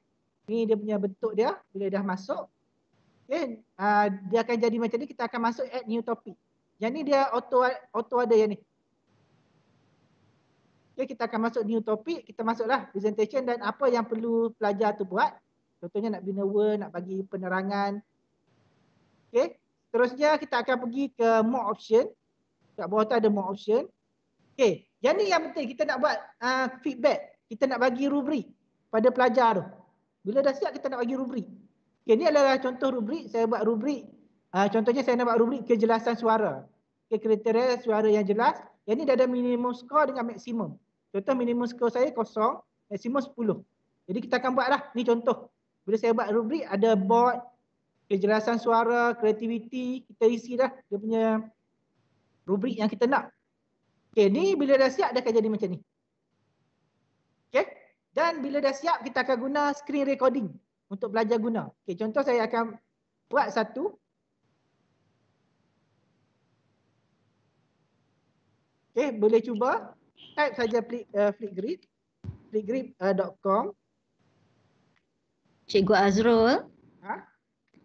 Ni dia punya bentuk dia. Bila dah masuk. Okay. Uh, dia akan jadi macam ni. Kita akan masuk add new topic. Yang ni dia auto auto ada yang ni. Okay, ya, kita akan masuk new topic, kita masuklah presentation dan apa yang perlu pelajar tu buat. Contohnya nak bina word, nak bagi penerangan. Okay, Terusnya kita akan pergi ke more option. Kat bawah tu ada more option. Okay, yang ni yang penting kita nak buat uh, feedback. Kita nak bagi rubrik pada pelajar tu. Bila dah siap kita nak bagi rubrik. Okay, ni adalah contoh rubrik. Saya buat rubrik. Uh, contohnya saya nak buat rubrik kejelasan suara. Okay, kriteria suara yang jelas. Yang ni dah ada minimum skor dengan maksimum. Contoh minimum skor saya kosong, maksimum 10. Jadi kita akan lah. Ni contoh. Bila saya buat rubrik ada board, kejelasan suara, kreativiti, kita isi dah dia punya rubrik yang kita nak. Okay, ni bila dah siap dia akan jadi macam ni. Okay. Dan bila dah siap kita akan guna screen recording untuk belajar guna. Okay, contoh saya akan buat satu Okay, eh, boleh cuba. Type saja uh, Flipgrid. Flipgrid.com. Uh, Cikgu Azrul. Ha?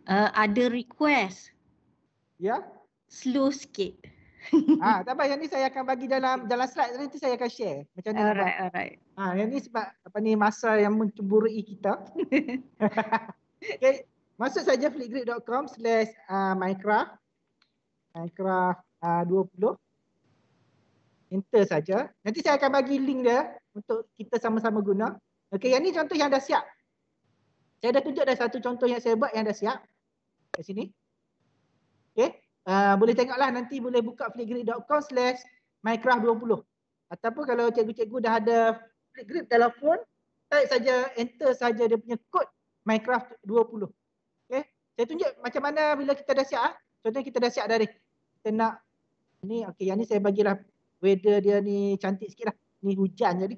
Uh, ada request. Ya. Slow sikit. Ah, *laughs* ha, tak apa. Yang ni saya akan bagi dalam dalam slide nanti saya akan share. Macam mana? Alright, alright. Ha, yang ni sebab apa ni masa yang mencemburui kita. *laughs* okay. Masuk saja flipgrid.com slash uh, Minecraft. Minecraft uh, 20 enter saja. Nanti saya akan bagi link dia untuk kita sama-sama guna. Okey, yang ni contoh yang dah siap. Saya dah tunjuk dah satu contoh yang saya buat yang dah siap. Kat sini. Okey. Uh, boleh tengoklah nanti boleh buka flipgrid.com slash Minecraft 20. Ataupun kalau cikgu-cikgu dah ada flipgrid telefon, type saja, enter saja dia punya kod Minecraft 20. Okey. Saya tunjuk macam mana bila kita dah siap. Ah. Contohnya kita dah siap dah ni. Kita nak ni okey yang ni saya bagilah weather dia ni cantik sikit lah. Ni hujan jadi.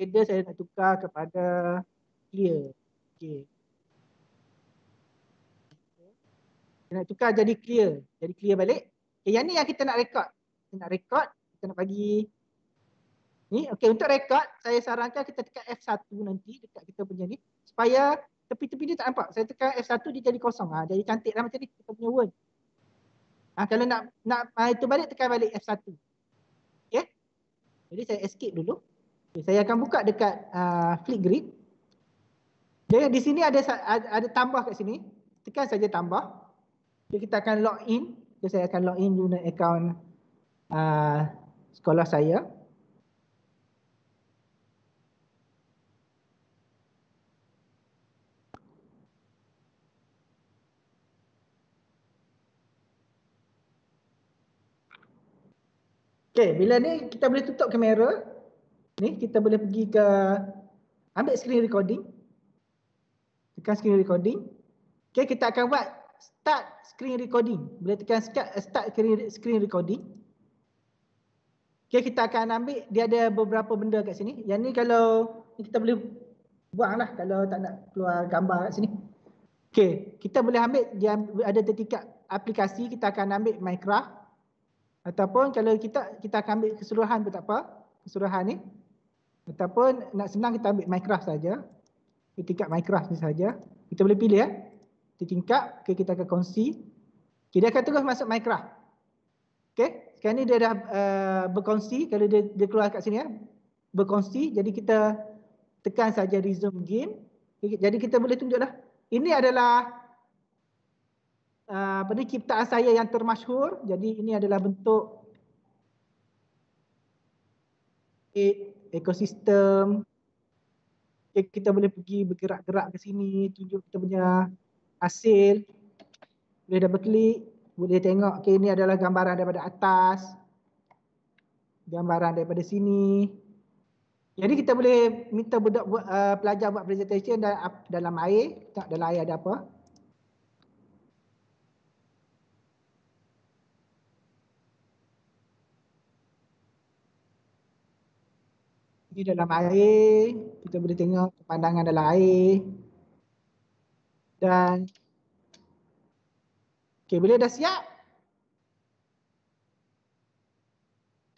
Weather saya nak tukar kepada clear. Okay. Saya nak tukar jadi clear. Jadi clear balik. Okay, yang ni yang kita nak record. Kita nak record. Kita nak bagi ni. Okay, untuk record saya sarankan kita tekan F1 nanti dekat kita punya ni. Supaya tepi-tepi dia tak nampak. Saya tekan F1 dia jadi kosong. Ha, jadi cantik lah macam ni kita punya word. Ha, kalau nak nak uh, itu balik tekan balik F1. Okey. Ya? Jadi saya escape dulu. Okay, saya akan buka dekat uh, flip grid. Jadi di sini ada ada tambah kat sini. Tekan saja tambah. Jadi kita akan log in. Jadi saya akan log in guna account uh, sekolah saya. Okay, bila ni kita boleh tutup kamera. Ni kita boleh pergi ke ambil screen recording. Tekan screen recording. Okay, kita akan buat start screen recording. Boleh tekan start start screen recording. Okay, kita akan ambil dia ada beberapa benda kat sini. Yang ni kalau ni kita boleh buang lah kalau tak nak keluar gambar kat sini. Okay, kita boleh ambil dia ada titik aplikasi kita akan ambil Minecraft ataupun kalau kita kita akan ambil keseluruhan pun tak apa keseluruhan ni ataupun nak senang kita ambil Minecraft saja kita tingkat Minecraft ni saja kita boleh pilih ya, eh? kita tingkat ke okay, kita akan kongsi okay, dia akan terus masuk Minecraft okey sekarang ni dia dah uh, berkongsi kalau dia, dia keluar kat sini ya berkongsi jadi kita tekan saja resume game okay, jadi kita boleh tunjuklah ini adalah Ah, apa ni ciptaan saya yang termasyhur. Jadi ini adalah bentuk ekosistem. Okay, kita boleh pergi bergerak-gerak ke sini, tunjuk kita punya hasil. Boleh double klik, boleh tengok. Okay, ini adalah gambaran daripada atas. Gambaran daripada sini. Jadi kita boleh minta budak uh, pelajar buat presentation dalam air. Tak dalam air ada apa. di dalam air, kita boleh tengok pemandangan dalam air. Dan Okey, boleh dah siap?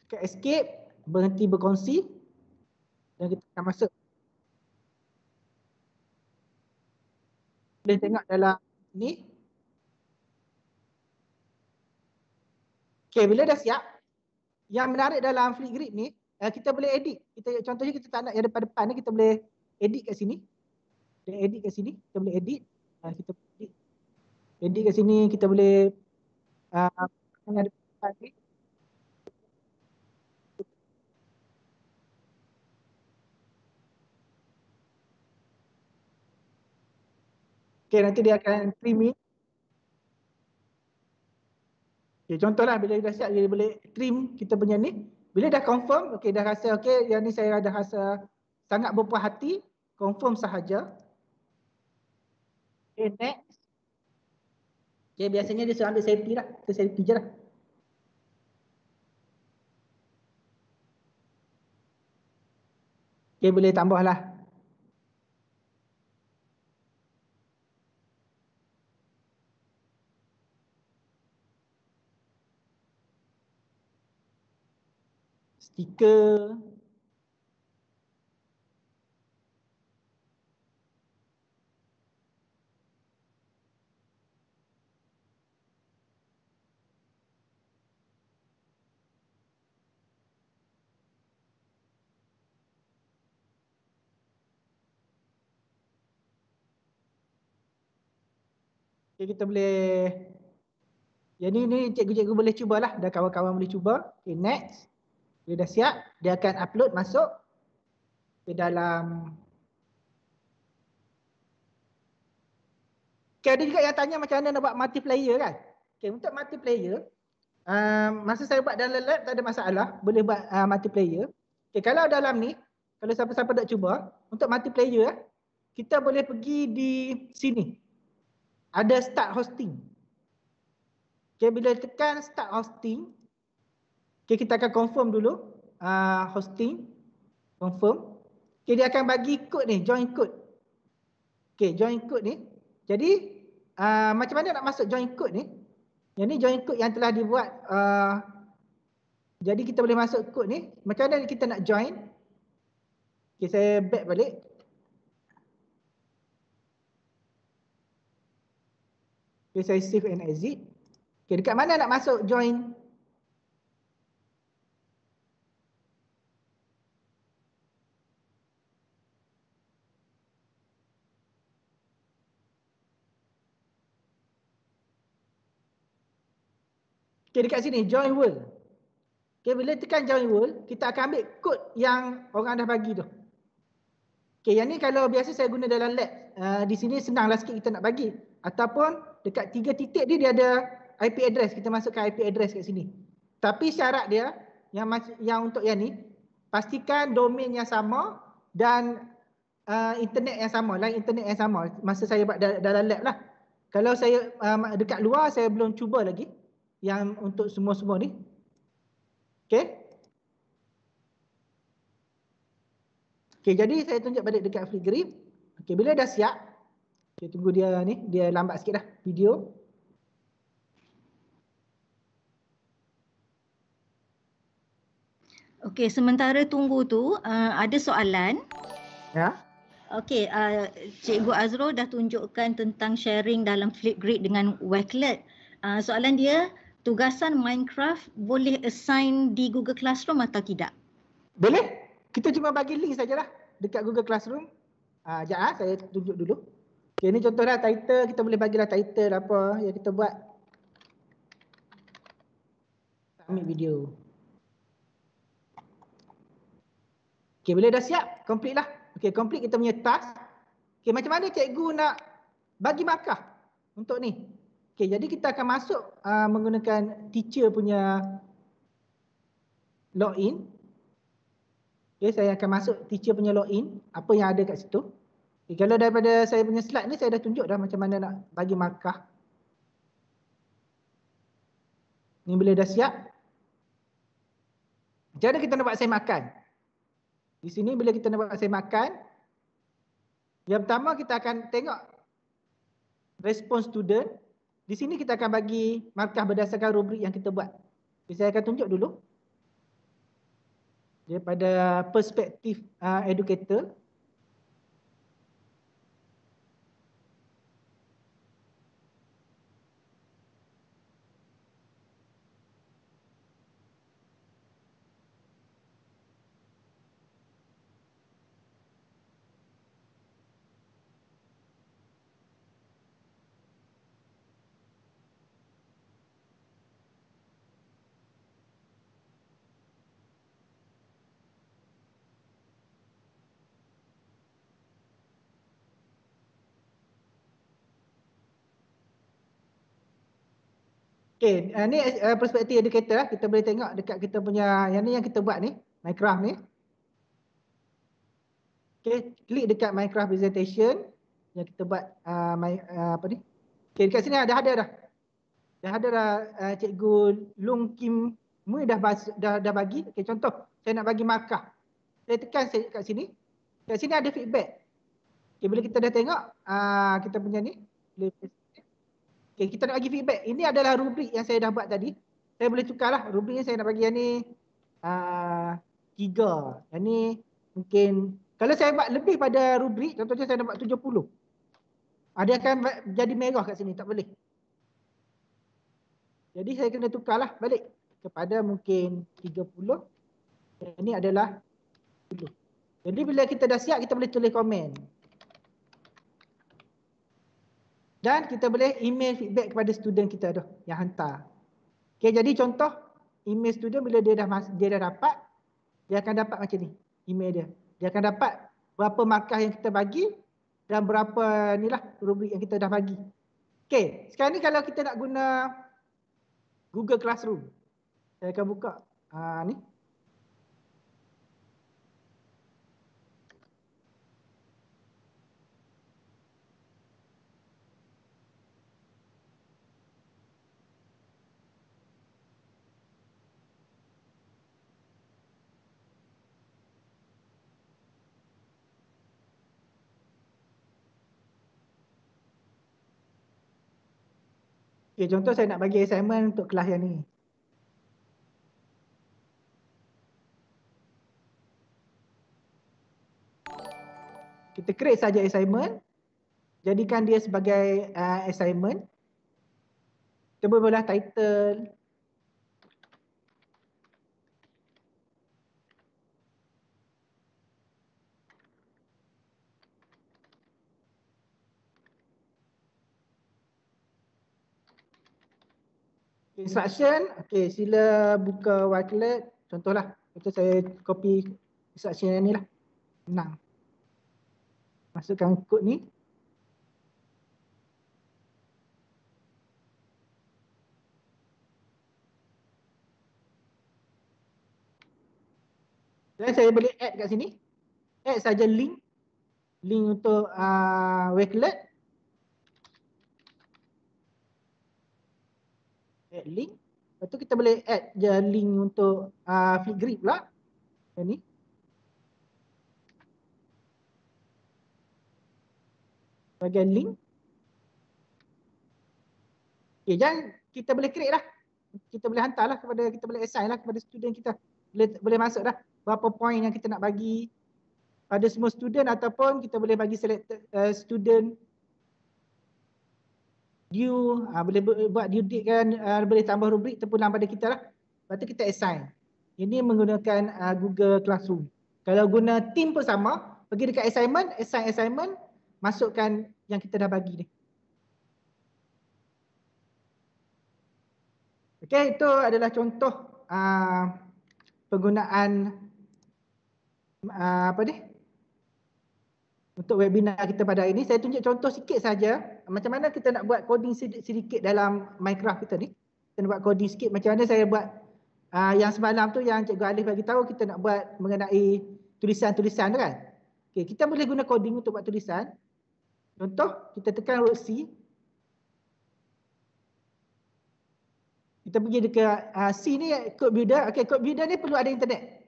ke escape, berhenti berkongsi dan kita akan masuk. Boleh tengok dalam ni. Okey, bila dah siap, yang menarik dalam flip grip ni uh, kita boleh edit. Kita contohnya kita tak nak yang depan depan ni kita boleh edit kat sini. Kita edit kat sini, kita boleh edit. Uh, kita edit. Edit kat sini kita boleh uh, yang depan ni. Okay, nanti dia akan trimming. Okay, contohlah bila dia dah siap dia boleh trim kita punya ni. Bila dah confirm, okay dah rasa okay, yang ni saya dah rasa sangat berpuas hati, confirm sahaja. Okay, next. Okay, biasanya dia suruh ambil safety lah. Kita safety je lah. Okay, boleh tambah lah. tiga Okay, kita boleh Yang ni ni cikgu-cikgu boleh cubalah dan kawan-kawan boleh cuba. Okay, next. Bila dah siap, dia akan upload masuk ke dalam Okay, ada juga yang tanya macam mana nak buat multiplayer kan? Okay, untuk multiplayer um, masa saya buat dalam lab tak ada masalah, boleh buat uh, multiplayer. Okay, kalau dalam ni, kalau siapa-siapa nak cuba, untuk multiplayer kita boleh pergi di sini. Ada start hosting. Okay, bila tekan start hosting, Okay, kita akan confirm dulu uh, hosting. Confirm. Okay, dia akan bagi code ni, join code. Okay, join code ni. Jadi, uh, macam mana nak masuk join code ni? Yang ni join code yang telah dibuat. Uh, jadi, kita boleh masuk code ni. Macam mana kita nak join? Okay, saya back balik. Okay, saya save and exit. Okay, dekat mana nak masuk join Okey dekat sini join world. okay bila tekan join world, kita akan ambil kod yang orang dah bagi tu. Okay, yang ni kalau biasa saya guna dalam lab, uh, di sini senanglah sikit kita nak bagi ataupun dekat tiga titik dia dia ada IP address, kita masukkan IP address kat sini. Tapi syarat dia yang yang untuk yang ni pastikan domain yang sama dan uh, internet yang sama, lain internet yang sama masa saya buat dalam lab lah. Kalau saya um, dekat luar saya belum cuba lagi yang untuk semua-semua ni. Okey. Okey, jadi saya tunjuk balik dekat Flickgrip. Okey, bila dah siap, okey tunggu dia ni, dia lambat sikit dah video. Okey, sementara tunggu tu, uh, ada soalan. Ya. Okey, uh, Cikgu Azro dah tunjukkan tentang sharing dalam Flipgrid dengan Wacklet. Uh, soalan dia, tugasan Minecraft boleh assign di Google Classroom atau tidak? Boleh. Kita cuma bagi link sajalah dekat Google Classroom. Ah, uh, ah, saya tunjuk dulu. Okay, ini contohlah title, kita boleh bagi bagilah title apa yang kita buat. Submit video. Okay, boleh dah siap? Complete lah. Okay, complete kita punya task. Okay, macam mana cikgu nak bagi markah untuk ni? Okay, jadi kita akan masuk uh, menggunakan teacher punya login. Okay, saya akan masuk teacher punya login. Apa yang ada kat situ. Okay, kalau daripada saya punya slide ni, saya dah tunjuk dah macam mana nak bagi markah. Ni bila dah siap. Macam mana kita nak buat saya makan? Di sini bila kita nak buat saya makan, yang pertama kita akan tengok respon student. Di sini kita akan bagi markah berdasarkan rubrik yang kita buat. Saya akan tunjuk dulu. Daripada perspektif uh, educator, Okay, uh, eh, eh, ni uh, perspektif educator lah. Kita boleh tengok dekat kita punya yang ni yang kita buat ni, Minecraft ni. Okay, klik dekat Minecraft presentation yang kita buat uh, ah, my, uh, ah, apa ni? Okay, dekat sini ada ada dah. Dah ada dah uh, cikgu Lung Kim mui dah, dah dah bagi. Okay, contoh saya nak bagi markah. Saya tekan saya kat sini. Kat sini ada feedback. Okay, bila kita dah tengok uh, kita punya ni, boleh Okay, kita nak bagi feedback. Ini adalah rubrik yang saya dah buat tadi. Saya boleh tukarlah. Rubrik yang saya nak bagi yang ni uh, tiga. Yang ni mungkin kalau saya buat lebih pada rubrik, contohnya saya nak buat 70. Ada uh, akan jadi merah kat sini. Tak boleh. Jadi saya kena tukarlah balik kepada mungkin 30. Yang ni adalah 10. Jadi bila kita dah siap, kita boleh tulis komen. Dan kita boleh email feedback kepada student kita tu yang hantar. Okay, jadi contoh email student bila dia dah dia dah dapat, dia akan dapat macam ni email dia. Dia akan dapat berapa markah yang kita bagi dan berapa nilah rubrik yang kita dah bagi. Okay, sekarang ni kalau kita nak guna Google Classroom. Saya akan buka uh, ni. Okay, contoh saya nak bagi assignment untuk kelas yang ni. Kita create saja assignment. Jadikan dia sebagai uh, assignment. Kita boleh title. instruction okay, sila buka wakilet contohlah macam saya copy instruction yang ni lah senang masukkan kod ni dan saya boleh add kat sini add saja link link untuk uh, ah, wakilet add link. Lepas tu kita boleh add je link untuk uh, Flipgrid pula. Yang ni. Bagian link. Okay, eh, jangan kita boleh create lah. Kita boleh hantar lah kepada, kita boleh assign lah kepada student kita. Boleh, boleh masuk dah berapa point yang kita nak bagi pada semua student ataupun kita boleh bagi selected uh, student due, uh, ah, boleh buat due date kan, uh, boleh tambah rubrik nama pada kita lah. Lepas tu kita assign. Ini menggunakan uh, Google Classroom. Kalau guna team pun sama, pergi dekat assignment, assign assignment, masukkan yang kita dah bagi ni. Okay, itu adalah contoh uh, penggunaan uh, apa ni? Uh, untuk webinar kita pada hari ini. Saya tunjuk contoh sikit saja macam mana kita nak buat coding sedikit dalam Minecraft kita ni. Kita nak buat coding sikit macam mana saya buat uh, yang semalam tu yang Cikgu Alif bagi tahu kita nak buat mengenai tulisan-tulisan kan. Okay, kita boleh guna coding untuk buat tulisan. Contoh kita tekan root C. Kita pergi dekat uh, C ni code builder. Okay, code builder ni perlu ada internet.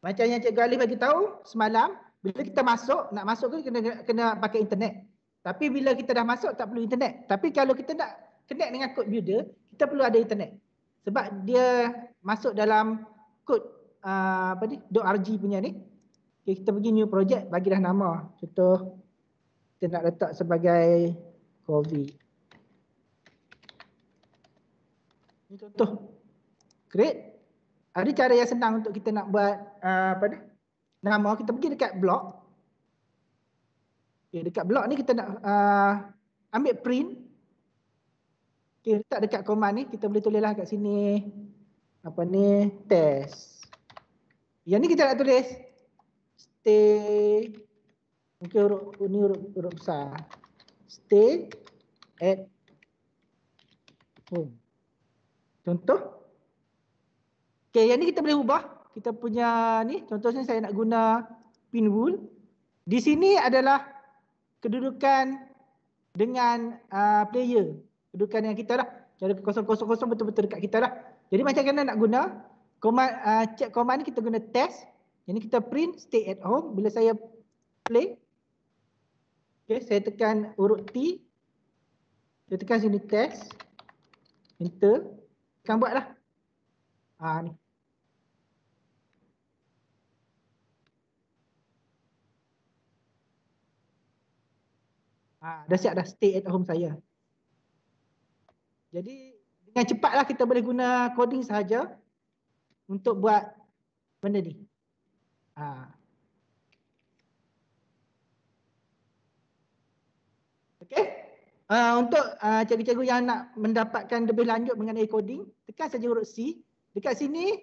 Macam yang Cikgu Alif bagi tahu semalam bila kita masuk, nak masuk ke kena kena pakai internet. Tapi bila kita dah masuk tak perlu internet. Tapi kalau kita nak connect dengan code builder, kita perlu ada internet. Sebab dia masuk dalam code uh, apa ni? .org punya ni. Okay, kita pergi new project, bagi dah nama. Contoh kita nak letak sebagai covid. Ini contoh. Create. Ada cara yang senang untuk kita nak buat uh, apa ni? nama kita pergi dekat blok okay, eh, dekat blok ni kita nak uh, ambil print okay, letak dekat command ni kita boleh tulislah kat sini apa ni test yang ni kita nak tulis stay okay, huruf, ni huruf, huruf besar stay at home contoh okay, yang ni kita boleh ubah kita punya ni contohnya saya nak guna pin wool. Di sini adalah kedudukan dengan uh, player. Kedudukan yang kita lah. Cara kosong kosong kosong betul-betul dekat kita lah. Jadi macam mana nak guna? Command, uh, check command ni kita guna test. Ini kita print stay at home. Bila saya play. Okay, saya tekan urut T. Saya tekan sini test. Enter. Kan buat lah. Ah, ni. Ha, dah siap dah stay at home saya. Jadi dengan cepatlah kita boleh guna coding sahaja untuk buat benda ni. Ha. Okay. Uh, ha, untuk uh, cikgu-cikgu yang nak mendapatkan lebih lanjut mengenai coding, tekan saja huruf C. Dekat sini,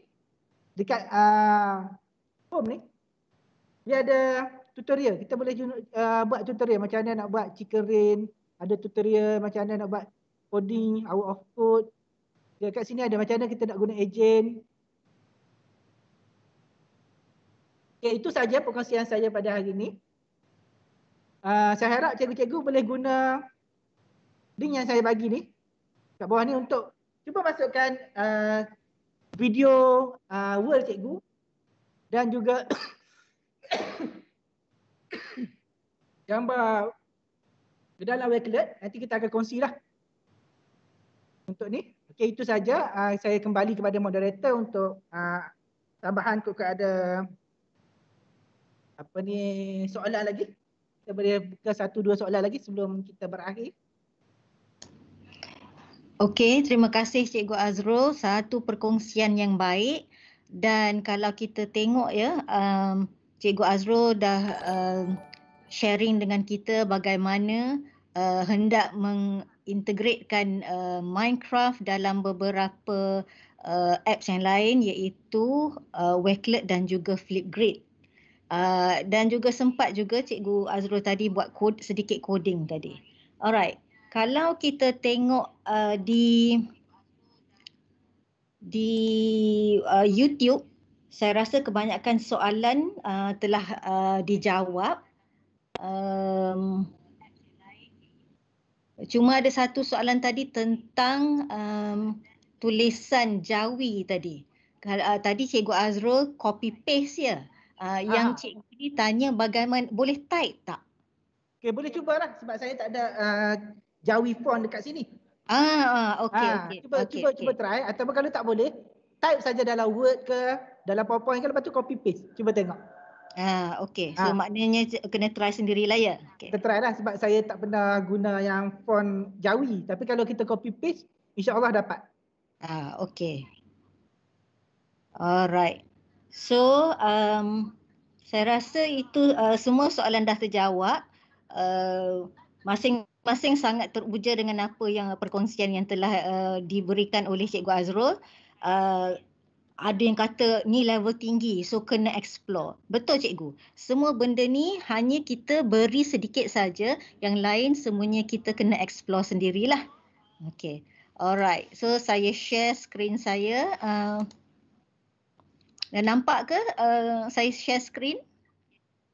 dekat uh, home ni, dia ada tutorial. Kita boleh uh, buat tutorial macam mana nak buat chicken rain. Ada tutorial macam mana nak buat coding, out of code. Dekat sini ada macam mana kita nak guna agent. Okay, eh, itu saja perkongsian saya pada hari ini. Uh, saya harap cikgu-cikgu boleh guna link yang saya bagi ni. Kat bawah ni untuk cuba masukkan uh, video uh, world cikgu. Dan juga... *coughs* gambar ke dalam wakelet. Nanti kita akan kongsi lah untuk ni. Okey, itu saja. Uh, saya kembali kepada moderator untuk uh, tambahan kot ada apa ni soalan lagi. Kita boleh buka satu dua soalan lagi sebelum kita berakhir. Okey, terima kasih Cikgu Azrul. Satu perkongsian yang baik. Dan kalau kita tengok ya, um, Cikgu Azrul dah um, sharing dengan kita bagaimana uh, hendak mengintegratkan uh, Minecraft dalam beberapa uh, apps yang lain iaitu uh, Wacklet dan juga Flipgrid. Uh, dan juga sempat juga Cikgu Azrul tadi buat code, sedikit coding tadi. Alright, kalau kita tengok uh, di di uh, YouTube, saya rasa kebanyakan soalan uh, telah uh, dijawab um, cuma ada satu soalan tadi tentang um, tulisan Jawi tadi. Uh, tadi Cikgu Azrul copy paste ya. Uh, yang Cikgu ini tanya bagaimana boleh type tak? Okay boleh cubalah sebab saya tak ada uh, Jawi font dekat sini. Ah, ah okey okey. cuba okay, cuba okay. cuba try ataupun kalau tak boleh type saja dalam Word ke dalam PowerPoint ke lepas tu copy paste. Cuba tengok. Ah, okay. So ha. maknanya kena try lah ya. Okay. Kita try lah sebab saya tak pernah guna yang font jawi. Tapi kalau kita copy paste, Allah dapat. Ah, okay. Alright. So, um, saya rasa itu uh, semua soalan dah terjawab. Uh, masing-masing uh, sangat terpuja dengan apa yang perkongsian yang telah uh, diberikan oleh Cikgu Azrul. Uh, ada yang kata ni level tinggi so kena explore. Betul cikgu. Semua benda ni hanya kita beri sedikit saja yang lain semuanya kita kena explore sendirilah. Okay. Alright. So saya share screen saya. Uh, nampak ke uh, saya share screen?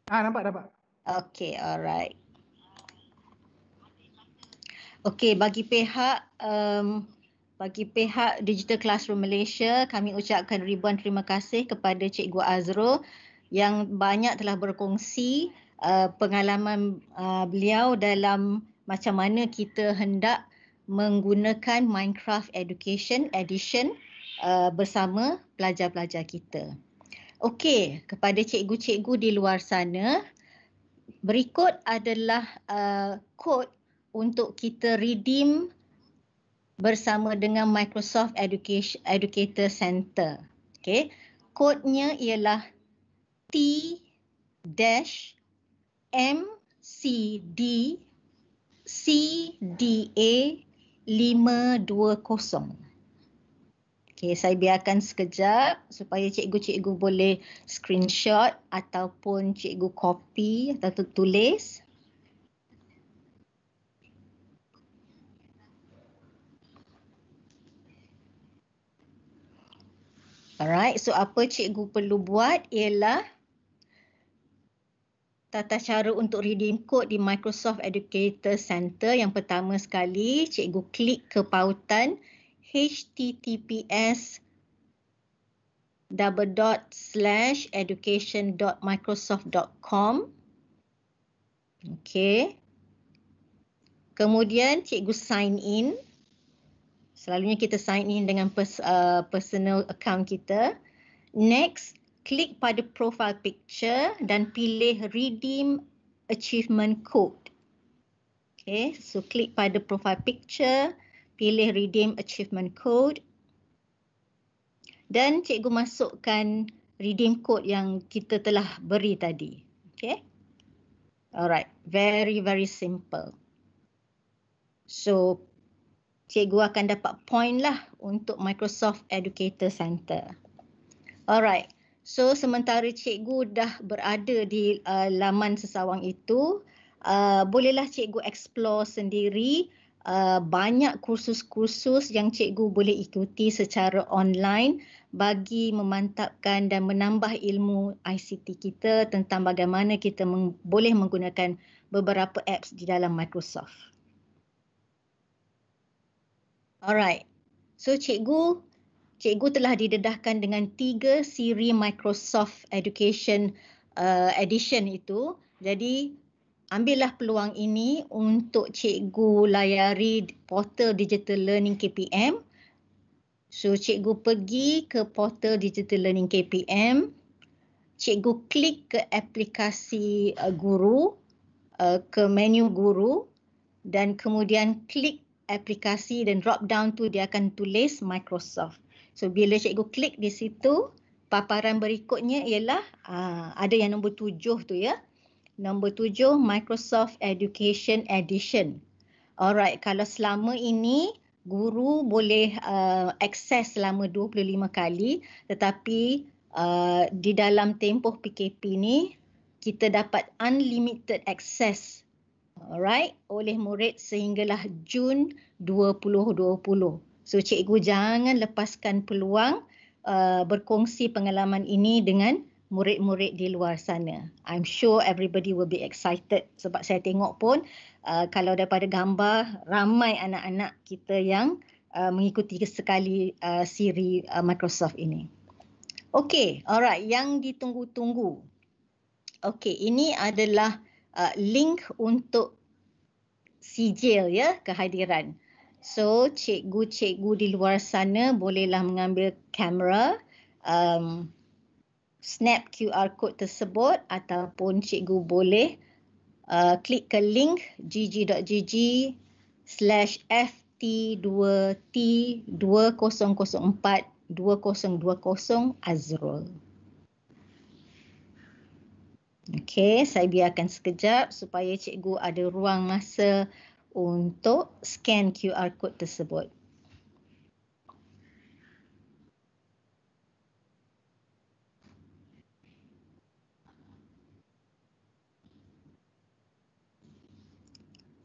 Ah Nampak, nampak. Okay, alright. Okay, bagi pihak... Um, bagi pihak Digital Classroom Malaysia, kami ucapkan ribuan terima kasih kepada Cikgu Azro yang banyak telah berkongsi uh, pengalaman uh, beliau dalam macam mana kita hendak menggunakan Minecraft Education Edition uh, bersama pelajar-pelajar kita. Okey, kepada cikgu-cikgu di luar sana, berikut adalah uh, kod untuk kita redeem bersama dengan Microsoft Education Educator Center. Okay. Kodnya ialah T-MCD-CDA520. Okay, saya biarkan sekejap supaya cikgu-cikgu boleh screenshot ataupun cikgu copy atau tulis. Alright, so apa cikgu perlu buat ialah tata cara untuk redeem code di Microsoft Educator Center. Yang pertama sekali, cikgu klik ke pautan https double dot slash education dot microsoft dot com. Okay. Kemudian cikgu sign in. Selalunya kita sign in dengan pers, uh, personal account kita. Next, klik pada profile picture dan pilih redeem achievement code. Okay, so klik pada profile picture, pilih redeem achievement code. Dan cikgu masukkan redeem code yang kita telah beri tadi. Okay. Alright, very very simple. So cikgu akan dapat point lah untuk Microsoft Educator Center. Alright, so sementara cikgu dah berada di uh, laman sesawang itu, uh, bolehlah cikgu explore sendiri uh, banyak kursus-kursus yang cikgu boleh ikuti secara online bagi memantapkan dan menambah ilmu ICT kita tentang bagaimana kita meng boleh menggunakan beberapa apps di dalam Microsoft. Alright. So cikgu, cikgu telah didedahkan dengan tiga siri Microsoft Education uh, Edition itu. Jadi ambillah peluang ini untuk cikgu layari portal Digital Learning KPM. So cikgu pergi ke portal Digital Learning KPM. Cikgu klik ke aplikasi uh, guru, uh, ke menu guru dan kemudian klik aplikasi dan drop down tu dia akan tulis Microsoft. So bila cikgu klik di situ, paparan berikutnya ialah uh, ada yang nombor tujuh tu ya. Nombor tujuh Microsoft Education Edition. Alright, kalau selama ini guru boleh uh, ah, akses selama 25 kali tetapi uh, di dalam tempoh PKP ni kita dapat unlimited access alright, oleh murid sehinggalah Jun 2020. So cikgu jangan lepaskan peluang uh, berkongsi pengalaman ini dengan murid-murid di luar sana. I'm sure everybody will be excited sebab saya tengok pun uh, kalau daripada gambar ramai anak-anak kita yang uh, mengikuti sekali uh, siri uh, Microsoft ini. Okay, alright, yang ditunggu-tunggu. Okay, ini adalah... Uh, link untuk sijil ya kehadiran. So cikgu-cikgu di luar sana bolehlah mengambil kamera um, snap QR code tersebut ataupun cikgu boleh uh, klik ke link gg.gg slash ft2t2004 2020 Azrul. Okey, saya biarkan sekejap supaya cikgu ada ruang masa untuk scan QR code tersebut.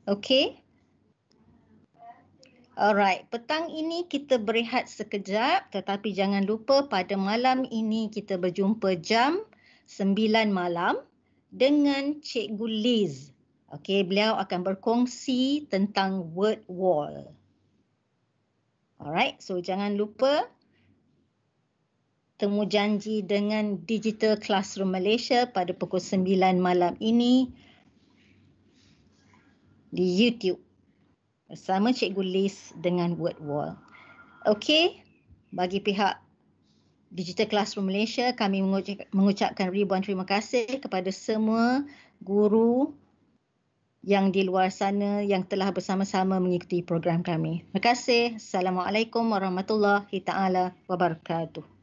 Okey. Alright, petang ini kita berehat sekejap tetapi jangan lupa pada malam ini kita berjumpa jam 9 malam dengan Cikgu Liz. Okey, beliau akan berkongsi tentang word wall. Alright, so jangan lupa temu janji dengan Digital Classroom Malaysia pada pukul 9 malam ini di YouTube bersama Cikgu Liz dengan word wall. Okey, bagi pihak Digital Classroom Malaysia, kami mengucapkan ribuan terima kasih kepada semua guru yang di luar sana yang telah bersama-sama mengikuti program kami. Terima kasih. Assalamualaikum warahmatullahi taala wabarakatuh.